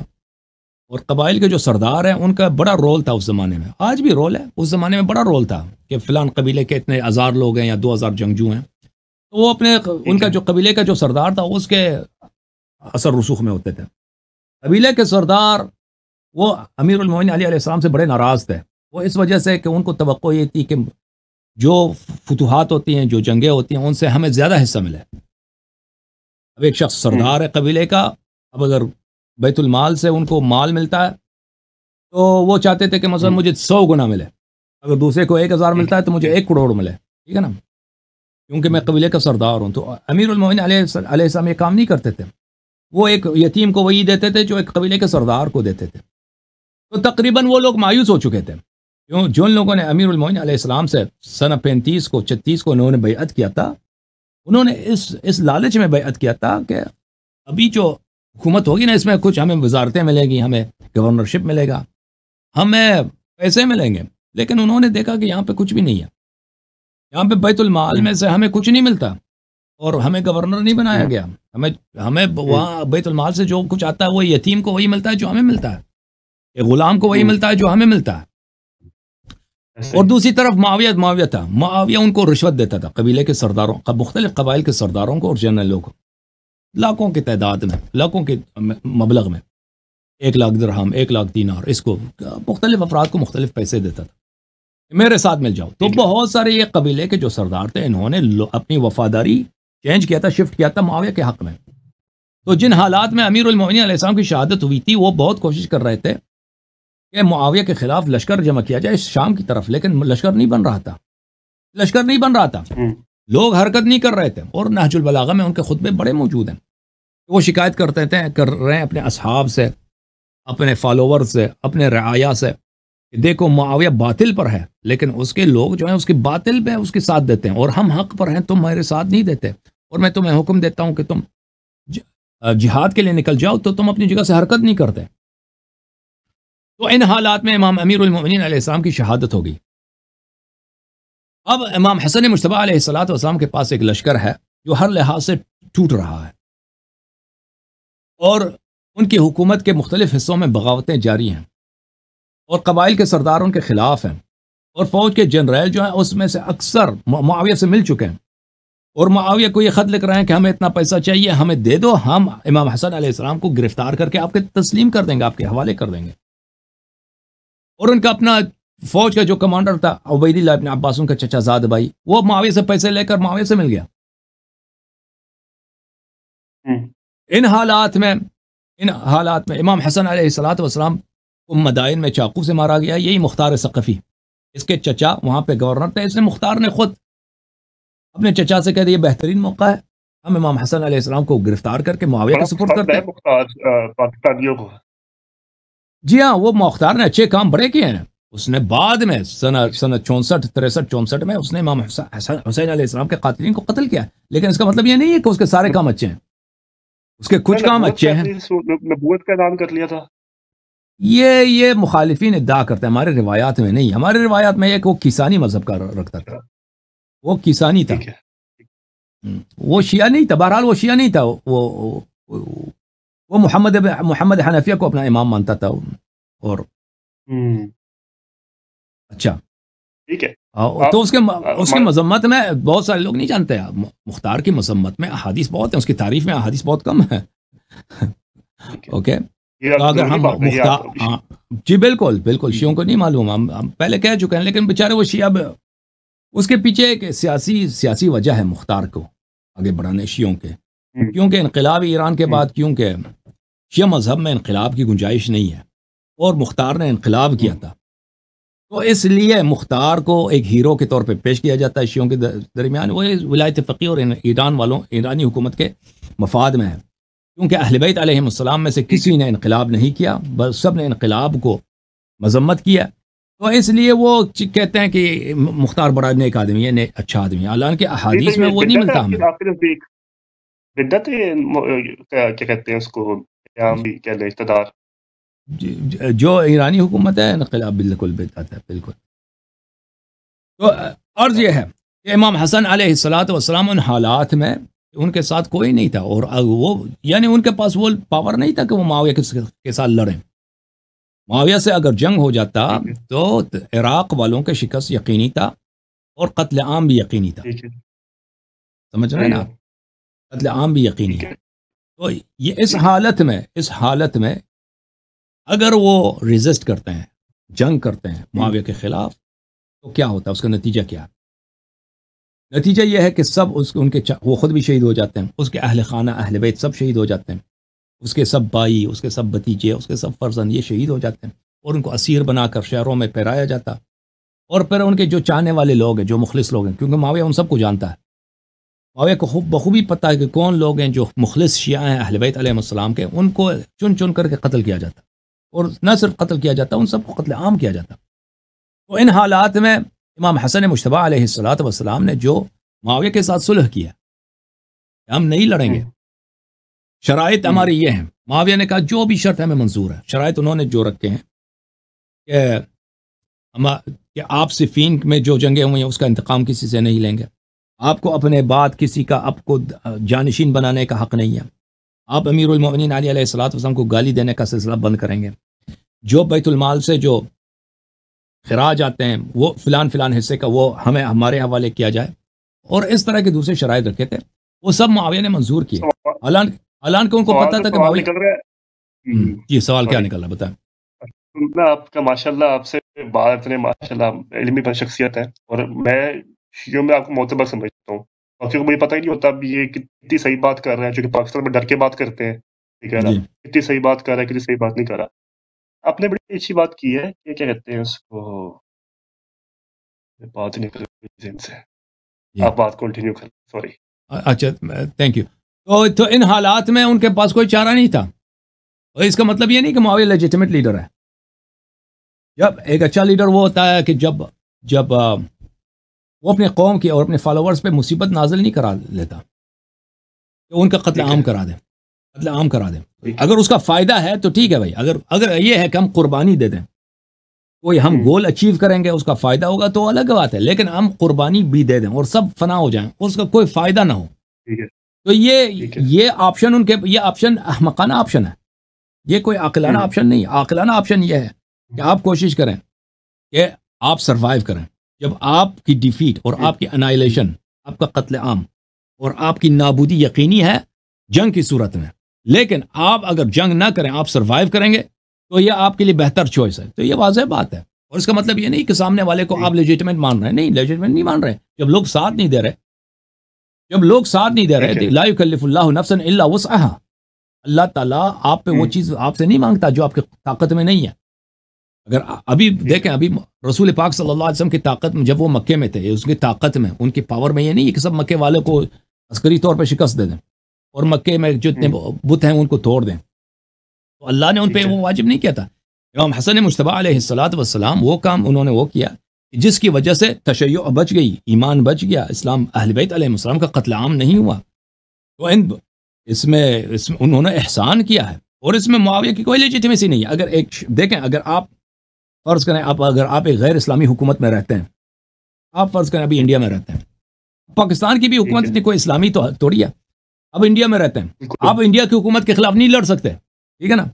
[SPEAKER 2] और कबाइल के जो सरदार हैं उनका बड़ा रोल था उस ज़माने में आज भी रोल है उस ज़माने में बड़ा रोल था कि फ़िलहाल कबीले के इतने हज़ार लोग हैं या दो हज़ार जंगजू हैं तो वो अपने उनका जो कबीले का जो सरदार था उसके असर रसूख में होते थे कबीले के सरदार वो अमीरमिन अलीसम से बड़े नाराज़ थे वो इस वजह से कि उनको तो ये थी कि जो फतूहत होती हैं जो जंगें होती हैं उनसे हमें ज़्यादा हिस्सा मिले अब एक शख्स सरदार है कबीले का अब अगर बैतुलमाल से उनको माल मिलता है तो वो चाहते थे कि मतलब मुझे सौ गुना मिले अगर दूसरे को एक हज़ार मिलता है तो मुझे हम्म। एक करोड़ मिले ठीक है ना क्योंकि मैं कबीले का सरदार हूँ तो अमीर अमीरमिन आसम ये काम नहीं करते थे वो एक यतीम को वही देते थे जो एक कबीले के सरदार को देते थे तो तकरीबन वो लोग मायूस हो चुके थे क्यों जिन लोगों ने अमीर अमीरमिन आसलम से सन पैंतीस को छत्तीस को उन्होंने बेअत किया था उन्होंने इस इस लालच में बेअत किया था कि अभी जो हुकूमत होगी ना इसमें कुछ हमें वजारतें मिलेंगी हमें गवर्नरशिप मिलेगा हमें पैसे मिलेंगे लेकिन उन्होंने देखा कि यहाँ पे कुछ भी नहीं है यहाँ पे बैतुलमाल में से हमें कुछ नहीं मिलता और हमें गवर्नर नहीं बनाया गया हमें हमें वहाँ बैतुलमाल से जो कुछ आता है वो यतीम को वही मिलता है जो हमें मिलता है गुलाम को वही मिलता है जो हमें मिलता है और दूसरी तरफ माविया माविया था माविया उनको रिश्वत देता था कबीले के सरदारों मुख्तलिफ कबाइल के सरदारों को और जनरलों को लाखों की तादाद में लाखों के मबलग में एक लाख दरहम एक लाख दीनार इसको मुख्तलिफ अफराद को मुख्तलिफ पैसे देता था मेरे साथ मिल जाओ तो बहुत सारे ये कबीले के जो सरदार थे इन्होंने अपनी वफादारी चेंज किया था शिफ्ट किया था मावे के हक में तो जिन हालात में अमीर उलमिन की शहादत हुई थी वो बहुत कोशिश कर रहे थे कि मुआविया के खिलाफ लश्कर जमा किया जाए शाम की तरफ लेकिन लश्कर नहीं बन रहा था लश्कर नहीं बन रहा था हम्म। लोग हरकत नहीं कर रहे थे और नहजुल बलागा में उनके खुतबे बड़े मौजूद हैं वो शिकायत करते थे कर रहे हैं अपने असहाब से अपने फॉलोवर से अपने रया से देखो माविया बातिल पर है लेकिन उसके लोग जो है उसकी बातिल पर उसके साथ देते हैं और हम हक पर हैं तुम मेरे साथ नहीं देते और मैं तुम्हें हुक्म देता हूँ कि तुम जिहाद के लिए निकल जाओ तो तुम अपनी जगह से हरकत नहीं करते तो इन हालात में इमाम अमीर की शहादत होगी अब इमाम हसन मुशतबा वाम के पास एक लश्कर है जो हर लिहाज से टूट रहा है और उनकी हुकूमत के मुख्तलिफ हिस्सों में बगावतें जारी हैं और कबाइल के सरदार उनके खिलाफ हैं और फौज के जनरल जो हैं उसमें से अक्सर मुआविया से मिल चुके हैं और मुआविया को ये ख़त लिख रहे हैं कि हमें इतना पैसा चाहिए हमें दे दो हम इमाम हसन आसमाम को गिरफ्तार करके आपके तस्लीम कर देंगे आपके हवाले कर देंगे और उनका अपना फौज का जो कमांडर था उबैदिल्ला अपने अब्बासों का जाद भाई वो मावे से पैसे लेकर मावे से मिल गया हम्म। इन हालात में इन हालात में इमाम हसन सलाम को मदायन में चाकू से मारा गया यही मुख्तार सकफ़ी इसके चचा वहाँ पे गवर्नर थे इसने मुख्तार ने खुद अपने चचा से कह दिया बेहतरीन मौका है हम इमाम हसन आसमाम को गिरफ्तार करके मुआवजे का सपोर्ट करते
[SPEAKER 1] हैं
[SPEAKER 2] जी हाँ वो मुख्तार ने अच्छे काम बड़े किए हैं उसने बाद में सन सन चौंसठ तिरसठ चौंसठ में उसने इमाम हुसैन इस्लाम के कातिल को कत्ल किया लेकिन इसका मतलब ये नहीं है कि उसके सारे काम अच्छे हैं उसके कुछ काम अच्छे हैं ये ये मुखालिफिन इदा करते हैं हमारे रिवायात में नहीं हमारे रिवायात में एक वो किसानी मजहब का रखता था वो किसानी था हम्म, वो शिया नहीं था बहरहाल वो शिया नहीं था वो, वो मोहम्मद मोहम्मद हनफिया को अपना इमाम मानता था और हम्म। अच्छा ठीक है आ, हाँ, हाँ। तो उसके हाँ, उसकी मजम्मत में बहुत सारे लोग नहीं जानते हैं मुख्तार की मजम्मत में अहादीस बहुत है उसकी तारीफ में अहादीस बहुत कम है ओके तो अगर हम मुख्तार जी बिल्कुल बिल्कुल शियों को नहीं मालूम हम हम पहले कह चुके हैं लेकिन बेचारे वो शिया उसके पीछे एक सियासी सियासी वजह है मुख्तार को आगे बढ़ाने शियों के हम्म। क्योंकि इनकलाब ईरान के हम्म। बाद क्योंकि शिया मजहब में इनकलाब की गुंजाइश नहीं है और मुख्तार ने इनकलाब किया हम्म। था तो इसलिए मुख्तार को एक हीरो के तौर पे पेश किया जाता है शियों के दरमियान वो विलायत फ़कीर और ईरान वालों ईरानी हुकूमत के मफाद में है क्योंकि अहलबैत आलम में से किसी ने इनकलाब नहीं किया बस सब ने इनकलाब को मजम्मत किया तो इसलिए वो कहते हैं कि मुख्तार बड़ा नेक आदमी है ने अच्छा आदमी है हालांकि अहादीस में वो नहीं मिलता हमें
[SPEAKER 1] क्या कहते हैं उसको
[SPEAKER 2] क्या जो ईरानी हुकूमत है इनकलाब बिल्कुल बेहतर है बिल्कुल तो अर्ज यह है कि इमाम हसन सलात वसलाम उन हालात में उनके साथ कोई नहीं था और वो यानी उनके पास वो पावर नहीं था कि वो माविया के साथ लड़ें माविया से अगर जंग हो जाता तो इराक वालों के शिकस्त यकीनी था और कत्ल आम भी यकीनी था समझ रहे हैं ना कत्ल आम भी यकीनी है तो ये इस हालत में इस हालत में अगर वो रिजिस्ट करते हैं जंग करते हैं मुआवे के खिलाफ तो क्या होता है उसका नतीजा क्या नतीजा यह है कि सब उसके उनके वो खुद भी शहीद हो जाते हैं उसके अहल खाना अहल बैत सब शहीद हो जाते हैं उसके सब भाई उसके सब भतीजे उसके सब फर्जंद ये शहीद हो जाते हैं और उनको असीर बनाकर शहरों में पहराया जाता और फिर उनके जो चाहने वाले लोग हैं जो मुखलिस लोग हैं क्योंकि माविया उन सबको जानता है माविया को खूब बखूबी पता है कि कौन लोग हैं जो मुखलिस शिया हैं अहलबैत अलैहिस्सलाम के उनको चुन चुन करके कत्ल किया जाता और न सिर्फ कत्ल किया जाता उन सबको कत्ल आम किया जाता तो इन हालात में इमाम हसन मुशतबा सलात वसलाम ने जो मावे के साथ सुलह किया हम नहीं लड़ेंगे हम्म। शराइ हम्म। हमारी ये हैं माविया ने कहा जो भी शर्त हमें मंजूर है शराइ उन्होंने जो रखे हैं कि हम कि आप सिफीन में जो जंगें हुई हैं उसका इंतकाम किसी से नहीं लेंगे आपको अपने बाद किसी का आपको जानशीन बनाने का हक नहीं है आप अमीरमिन अली वसलम को गाली देने का सिलसिला बंद करेंगे जो बैतुलमाल से जो खराज आते हैं वो फ़िलान फ़िलान हिस्से का वो हमें हमारे हवाले किया जाए और इस तरह के दूसरे शराय रखे थे वो सब माविया ने मंजूर किए अलान को उनको पता था कि माविया ये सवाल क्या निकल रहा है हम्म,
[SPEAKER 1] हम्म। बताए ना आपका माशाल्लाह आपसे बात इतने माशाल्लाह पर शख्सियत है और मैं शीयों में आपको मोतबर समझता हूँ और क्योंकि मुझे पता ही नहीं होता अब ये कितनी सही बात कर रहे हैं जो कि पाकिस्तान में डर के बात करते हैं ठीक है ना कितनी सही बात कर रहा है कितनी सही बात नहीं कर रहा आपने बड़ी अच्छी बात की है ये क्या कहते हैं उसको बात निकल गई से आप बात कंटिन्यू कर सॉरी
[SPEAKER 2] अच्छा थैंक यू तो तो इन हालात में उनके पास कोई चारा नहीं था और इसका मतलब ये नहीं कि मुआविया लेजिटिमेट लीडर है जब एक अच्छा लीडर वो होता है कि जब जब वो अपने कौम की और अपने फॉलोअर्स पे मुसीबत नाजिल नहीं करा लेता तो उनका कत्ल आम करा दें मतलब आम करा दें अगर उसका फ़ायदा है तो ठीक है भाई अगर अगर ये है कि हम कुर्बानी दे दें कोई हम हम्म। गोल अचीव करेंगे उसका फ़ायदा होगा तो अलग बात है लेकिन हम कुर्बानी भी दे दें और सब फना हो जाएं उसका कोई फ़ायदा ना हो तो ये ये ऑप्शन उनके ये ऑप्शन अहमकाना ऑप्शन है ये कोई अकलाना ऑप्शन हम्म। नहीं अकलाना ऑप्शन ये है कि आप कोशिश करें कि आप सर्वाइव करें जब आपकी डिफीट और आपकी अनाइलेशन आपका कत्ल आम और आपकी नाबूदी यकीनी है जंग की सूरत में लेकिन आप अगर जंग ना करें आप सर्वाइव करेंगे तो ये आपके लिए बेहतर चॉइस है तो ये वाजह बात है और इसका मतलब ये नहीं कि सामने वाले को आप लेजिटमेंट मान रहे हैं नहीं लेजिटमेंट नहीं मान रहे जब लोग साथ नहीं दे रहे जब लोग साथ नहीं दे रहे नफसन अल्लाह अल्लाह ताला आप पे वो hmm. चीज़ आपसे नहीं मांगता जो आपके ताकत में नहीं है अगर अभी hmm. देखें अभी रसूल पाक सल्लल्लाहु अलैहि वसल्लम की ताकत में जब वो मक्के में थे उसकी ताकत में उनकी पावर में ये नहीं कि सब मक्के वाले को अस्करी तौर पर शिकस्त दे दें और मक्के में जितने हम्म। बुत हैं उनको तोड़ दें तो अल्लाह ने उन पर वो वाजिब नहीं किया था इमाम हसन मुशतबा सलात वसलाम वो काम उन्होंने वो किया जिसकी वजह से तशैय बच गई ईमान बच गया इस्लाम अहलबैतम का कत्लाम नहीं हुआ तो इन इसमें इसमें उन्होंने एहसान किया है और इसमें मुआवजे की कोई सी नहीं है अगर एक देखें अगर आप फ़र्ज़ करें आप अगर आप एक गैर इस्लामी हुकूमत में रहते हैं आप फ़र्ज़ करें अभी इंडिया में रहते हैं पाकिस्तान की भी हुकूमत ने कोई इस्लामी तो तोड़ी है अब इंडिया में रहते हैं आप इंडिया की हुकूमत के खिलाफ नहीं लड़ सकते ठीक है ना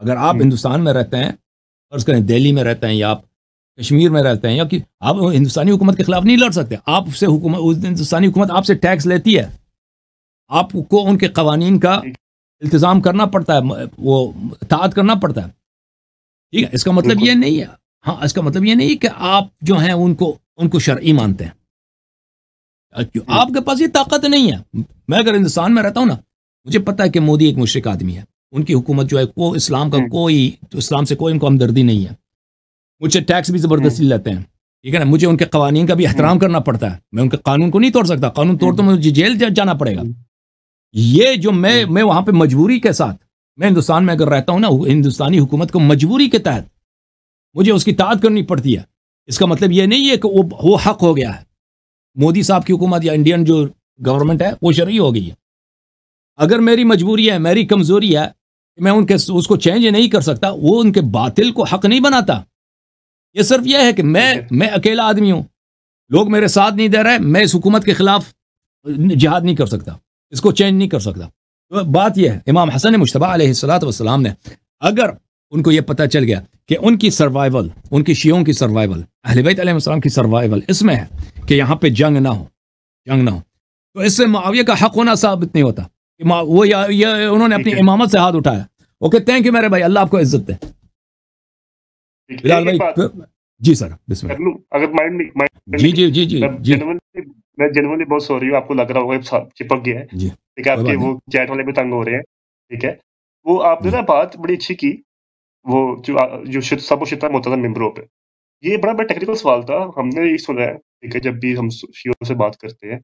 [SPEAKER 2] अगर आप हम्म। हिंदुस्तान में रहते हैं फर्ज करें दिल्ली में रहते हैं या आप कश्मीर में रहते हैं या कि आप हिंदुस्तानी हुकूमत के खिलाफ नहीं लड़ सकते आपसे हुकूमत उस हिंदुस्तानी हुकूमत आपसे टैक्स लेती है आपको उनके कवानीन का इल्तज़ाम करना पड़ता है वो ताद करना पड़ता है ठीक है इसका मतलब ये नहीं है हाँ इसका मतलब ये नहीं कि आप जो हैं उनको उनको शर्य मानते हैं क्यों आपके पास ये ताकत नहीं है मैं अगर हिंदुस्तान में रहता हूँ ना मुझे पता है कि मोदी एक मुश्रक आदमी है उनकी हुकूमत जो है वो इस्लाम का हम्म। कोई तो इस्लाम से कोई उनको हमदर्दी नहीं है मुझे टैक्स भी ज़बरदस्ती हम्म। लेते हैं ठीक है ना मुझे उनके कवानीन का भी एहतराम हम्म। करना पड़ता है मैं उनके कानून को नहीं तोड़ सकता कानून तोड़ तो मुझे जेल जाना पड़ेगा ये जो मैं मैं वहाँ पर मजबूरी के साथ मैं हिंदुस्तान में अगर रहता हूँ ना हिंदुस्तानी हुकूमत को मजबूरी के तहत मुझे उसकी ताद करनी पड़ती है इसका मतलब ये नहीं है कि वो वो हक हो गया है मोदी साहब की हुकूमत या इंडियन जो गवर्नमेंट है वो शर्य हो गई है अगर मेरी मजबूरी है मेरी कमज़ोरी है मैं उनके उसको चेंज नहीं कर सकता वो उनके बातिल को हक नहीं बनाता ये सिर्फ यह है कि मैं मैं अकेला आदमी हूँ लोग मेरे साथ नहीं दे रहे मैं इस हुकूमत के खिलाफ जिहाद नहीं कर सकता इसको चेंज नहीं कर सकता तो बात यह है इमाम हसन मुशतबा सलात वसलाम ने अगर उनको यह पता चल गया कि उनकी सर्वाइवल उनकी शियों की सर्वाइवल अहलबैतम की सर्वाइवल इसमें है कि यहाँ पे जंग ना हो जंग ना हो तो इससे माविया का हक होना साबित नहीं होता कि वो या, या या उन्होंने अपनी इमामत से हाथ उठाया ओके थैंक यू मेरे भाई अल्लाह आपको इज्जत दे जी सर
[SPEAKER 1] अगर माइंड जी जी जी जी जी मैं जनवली बहुत सॉरी हूँ आपको लग रहा होगा चिपक गया है ठीक है आपके वो चैट वाले भी तंग हो रहे हैं ठीक है वो आपने ना बात बड़ी अच्छी की वो जो जो सब वो शिता में होता था मेम्बरों पर ये बड़ा बड़ा टेक्निकल सवाल था हमने ये सुना है ठीक है जब भी हम शीओ से बात करते हैं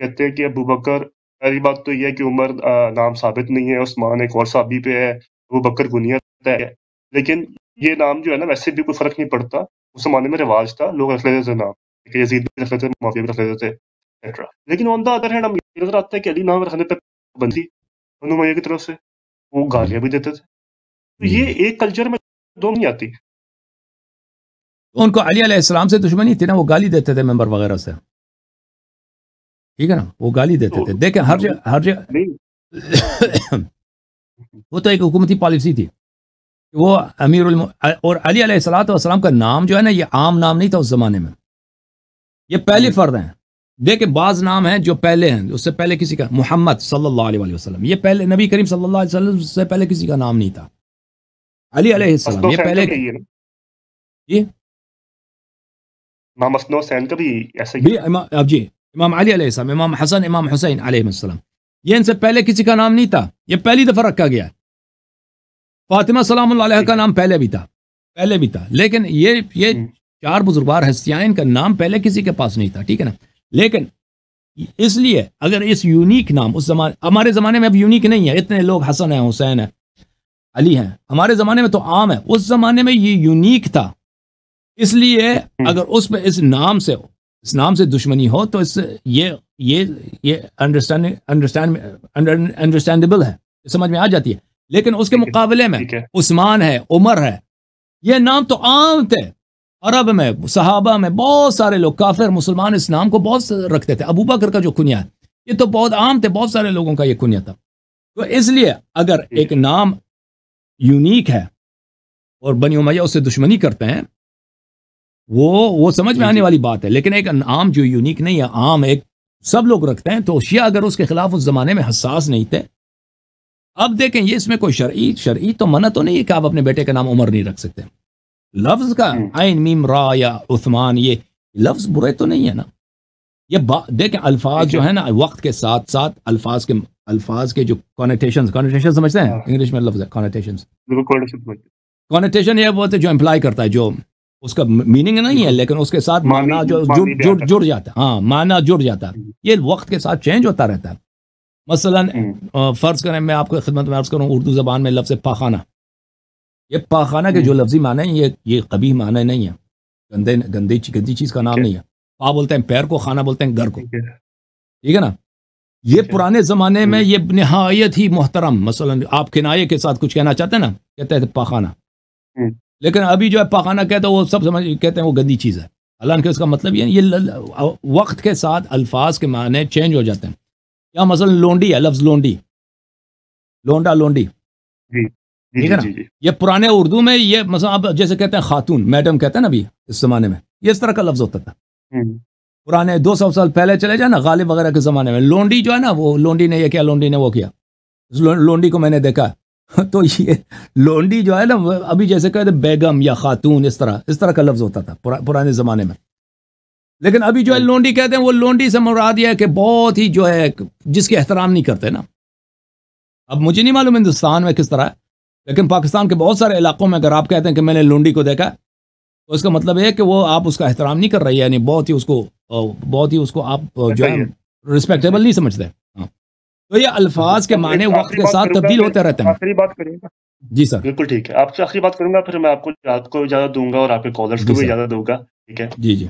[SPEAKER 1] कहते हैं कि अबू बकर पहली बात तो यह है कि उमर नाम साबित नहीं है उस्मान एक और साबी पे है अबू बकर गुनिया तो है लेकिन ये नाम जो है ना वैसे भी कोई फर्क नहीं पड़ता उस जमाने में रिवाज था लोग रख लेते थे नाम ठीक है भी रख लेते थे माफिया भी रख लेते थे एक्सेट्रा लेकिन ऑन द अदर
[SPEAKER 3] हैंड हम ये नजर आता है कि अली नाम रखने पर बंदी हनुमैया की तरफ से वो गालियाँ भी देते थे तो ये हम्म। एक कल्चर में दो नहीं आती उनको
[SPEAKER 2] अली इस्लाम से दुश्मनी थी ना वो गाली देते थे मेंबर वगैरह से ठीक है ना वो गाली देते तो, थे देखे हर जगह हर जगह वो तो एक हुकूमती पॉलिसी थी वो अमीर और अली सलाम का नाम जो है ना ये आम नाम नहीं था उस ज़माने में ये पहले हम्म। फ़र्द हैं देखे बाज नाम हैं जो पहले हैं उससे पहले किसी का मोहम्मद सल्लल्लाहु अलैहि ये पहले नबी करीम सल्लल्लाहु से पहले किसी का नाम नहीं था अली अलैहिस्सलाम ये पहले जी
[SPEAKER 3] इमाम हुसैन का भी ऐसा
[SPEAKER 2] ही अब जी इमाम अली अलैहिस्सलाम इमाम हसन इमाम हुसैन अलैहिस्सलाम ये इनसे पहले किसी का नाम नहीं था ये पहली दफ़ा रखा गया फातिमा सलाम का नाम पहले भी था पहले भी था लेकिन ये ये हम्म। चार बुजुर्गवार हस्तियाँ इनका नाम पहले किसी के पास नहीं था ठीक है ना लेकिन इसलिए अगर इस यूनिक नाम उस जमाने हमारे ज़माने में अब यूनिक नहीं है इतने लोग हसन है हुसैन है अली हैं हमारे ज़माने में तो आम है उस ज़माने में ये यूनिक था इसलिए हम्म। अगर उस पर इस नाम से इस नाम से दुश्मनी हो तो इस ये ये ये अंडरस्टैंडिंग अंडरस्टैंडेबल है समझ में आ जाती है लेकिन उसके मुकाबले में उस्मान है उमर है ये नाम तो आम थे अरब में सहाबा में बहुत सारे लोग काफिर मुसलमान इस नाम को बहुत रखते थे अबू बकर का जो कुनिया है ये तो बहुत आम थे बहुत सारे लोगों का ये कुनिया था तो इसलिए अगर एक नाम यूनिक है और बनी उमैया उससे दुश्मनी करते हैं वो वो समझ में आने वाली बात है लेकिन एक आम जो यूनिक नहीं है आम एक सब लोग रखते हैं तो शिया अगर उसके खिलाफ उस जमाने में हसास नहीं थे अब देखें ये इसमें कोई शर्य शर्ई तो मना तो नहीं है कि आप अपने बेटे का नाम उमर नहीं रख सकते लफ्ज का हम्म। आइन मीम रा या उस्मान ये लफ्ज बुरे तो नहीं है ना ये देखें अल्फाज जो है ना वक्त के साथ साथ अल्फाज के अल्फाज के जो कॉनेटेशन कॉनेटेशन समझते हैं इंग्लिश हाँ। में लफ्ज है कॉनेटेशन कॉनेटेशन ये बहुत है जो एम्प्लाई करता है जो उसका मीनिंग नहीं है लेकिन उसके साथ माना जो जुड़ जुड़ जुड़ जाता है हाँ माना जुड़ जाता है हम्म। ये वक्त के साथ चेंज होता रहता है मसला हम्म। फ़र्ज़ करें मैं आपको खिदमत में अर्ज़ करूँ उर्दू ज़बान में लफ्ज़ पाखाना ये पाखाना के जो हम्म। लफ्जी माने हैं ये ये कभी माने नहीं है गंदे गंदी गंदी चीज़ का नाम नहीं है पा बोलते हैं पैर को खाना बोलते हैं घर को ठीक है ना ये पुराने ज़माने में हम्म। ये नहायत ही मोहतरम मसलन आप किनाए के साथ कुछ कहना चाहते हैं ना कहते हैं पाखाना हम्म। लेकिन अभी जो है पाखाना कहते हैं वो सब समझ कहते हैं वो गंदी चीज़ है हालांकि उसका मतलब ये ये वक्त के साथ अल्फाज के माने चेंज हो जाते हैं या मसलन लोंडी है लफ्ज़ लोंडी लोंडा लोंडी ठीक है ना ये पुराने उर्दू में ये मसलन आप जैसे कहते हैं खातून मैडम कहते हैं ना अभी इस ज़माने में ये इस तरह का लफ्ज़ होता था हम्म। पुराने दो सौ साल पहले चले जाए ना गालिब वगैरह के ज़माने में लोंडी जो है ना वो लोंडी ने ये किया लोंडी ने वो किया लोंडी को मैंने देखा तो ये लोंडी जो है ना अभी जैसे कहते बेगम या खातून इस तरह इस तरह का लफ्ज़ होता था पुरा, पुराने ज़माने में लेकिन अभी जो है लोंडी कहते हैं वो लोंडी से मुराद यह है कि बहुत ही जो है जिसके एहतराम नहीं करते ना अब मुझे नहीं मालूम हिंदुस्तान में किस तरह है लेकिन पाकिस्तान के बहुत सारे इलाकों में अगर आप कहते हैं कि मैंने लोंडी को देखा तो इसका मतलब है कि वो आप उसका एहतराम नहीं कर रही है यानी बहुत ही उसको बहुत ही उसको आप जो है रिस्पेक्टेबल नहीं समझते हाँ। तो ये अल्फाज के तो माने वक्त के साथ तब्दील होते रहते हैं आखिरी बात करेंगे
[SPEAKER 1] जी सर बिल्कुल ठीक है आपसे आखिरी बात करूंगा फिर मैं आपको रात को ज्यादा दूंगा और आपके कॉलर्स को भी ज्यादा दूंगा ठीक है जी जी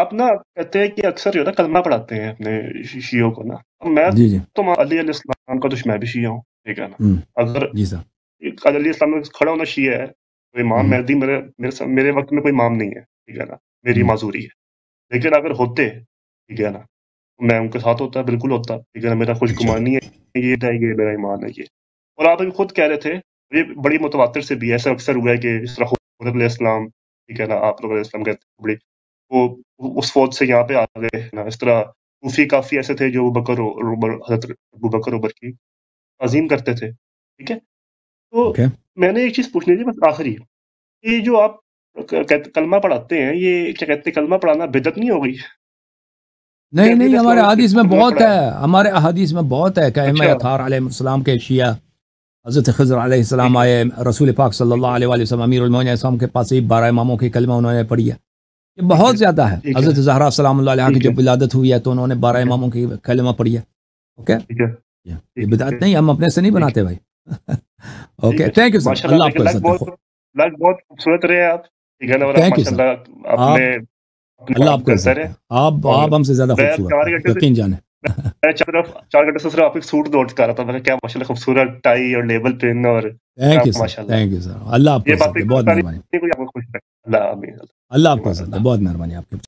[SPEAKER 1] आप ना कहते हैं कि अक्सर जो ना कलमा पढ़ाते हैं अपने शीयो को ना मैं जी जी। तो अली इस्लाम का दुश्मन भी शिया हूँ ठीक है ना हम्म। अगर जी सर अली इस्लाम खड़ा होना शिया है कोई तो इमाम हम्म। मेहदी मेरे मेरे मेरे वक्त में कोई इमाम नहीं है ठीक है ना मेरी हम्म। माजूरी है लेकिन अगर होते ठीक है ना तो मैं उनके साथ होता बिल्कुल होता ठीक है ना मेरा नहीं है ये था ये मेरा ईमान है ये और आप अभी खुद कह रहे थे ये बड़ी मुतवातर से भी ऐसा अक्सर हुआ है कि इस तरह इस्लाम मतलब ठीक है ना आप लोग इस्लाम कहते हैं बड़ी वो उस फौज से यहाँ पे आ गए ना इस तरह सूफी काफ़ी ऐसे थे जो बकर हजरत अबू बकर उबर की अजीम करते थे
[SPEAKER 3] ठीक है
[SPEAKER 1] तो okay. मैंने एक चीज़ पूछनी थी बस आखिरी ये जो आप कलमा पढ़ाते हैं, ये क्या कहते हैं कलमा पढ़ाना बिदत नहीं हो गई?
[SPEAKER 3] नहीं,
[SPEAKER 2] नहीं हमारे अहादीस में बहुत है, हमारे अहादीस में बहुत है कि अइम्मा अत्हार अलैहिमुस्सलाम के शिया हज़रत ख़िज़र अलैहिस्सलाम आए, रसूल पाक सल्लल्लाहु अलैहि वसल्लम अमीरुल मोमिनीन के पास ही बारह इमामों के कलमा उन्होंने पढ़ी है। ये बहुत ज़्यादा है। हज़रत ज़हरा सलामुल्लाह अलैहा की जब विलादत हुई है तो उन्होंने बारह इमामों की कलमा पढ़ी है। ओके? ये बिदात नहीं, हम अपने से नहीं बनाते भाई। Okay, thank you sir. अल्लाह आपको इज्जत
[SPEAKER 1] बहुत खूबसूरत रहे आप। मतलब
[SPEAKER 2] अल्लाह आपको आप आप हमसे ज्यादा यकीन जाने
[SPEAKER 1] मैं चार चार घंटे से सिर्फ सूट नोट कर रहा था मैंने क्या माशाल्लाह खूबसूरत टाई और लेबल पिन और
[SPEAKER 2] thank you thank you sir अल्लाह बहुत
[SPEAKER 3] मेहरबानी अल्लाह बहुत मेहरबानी आपकी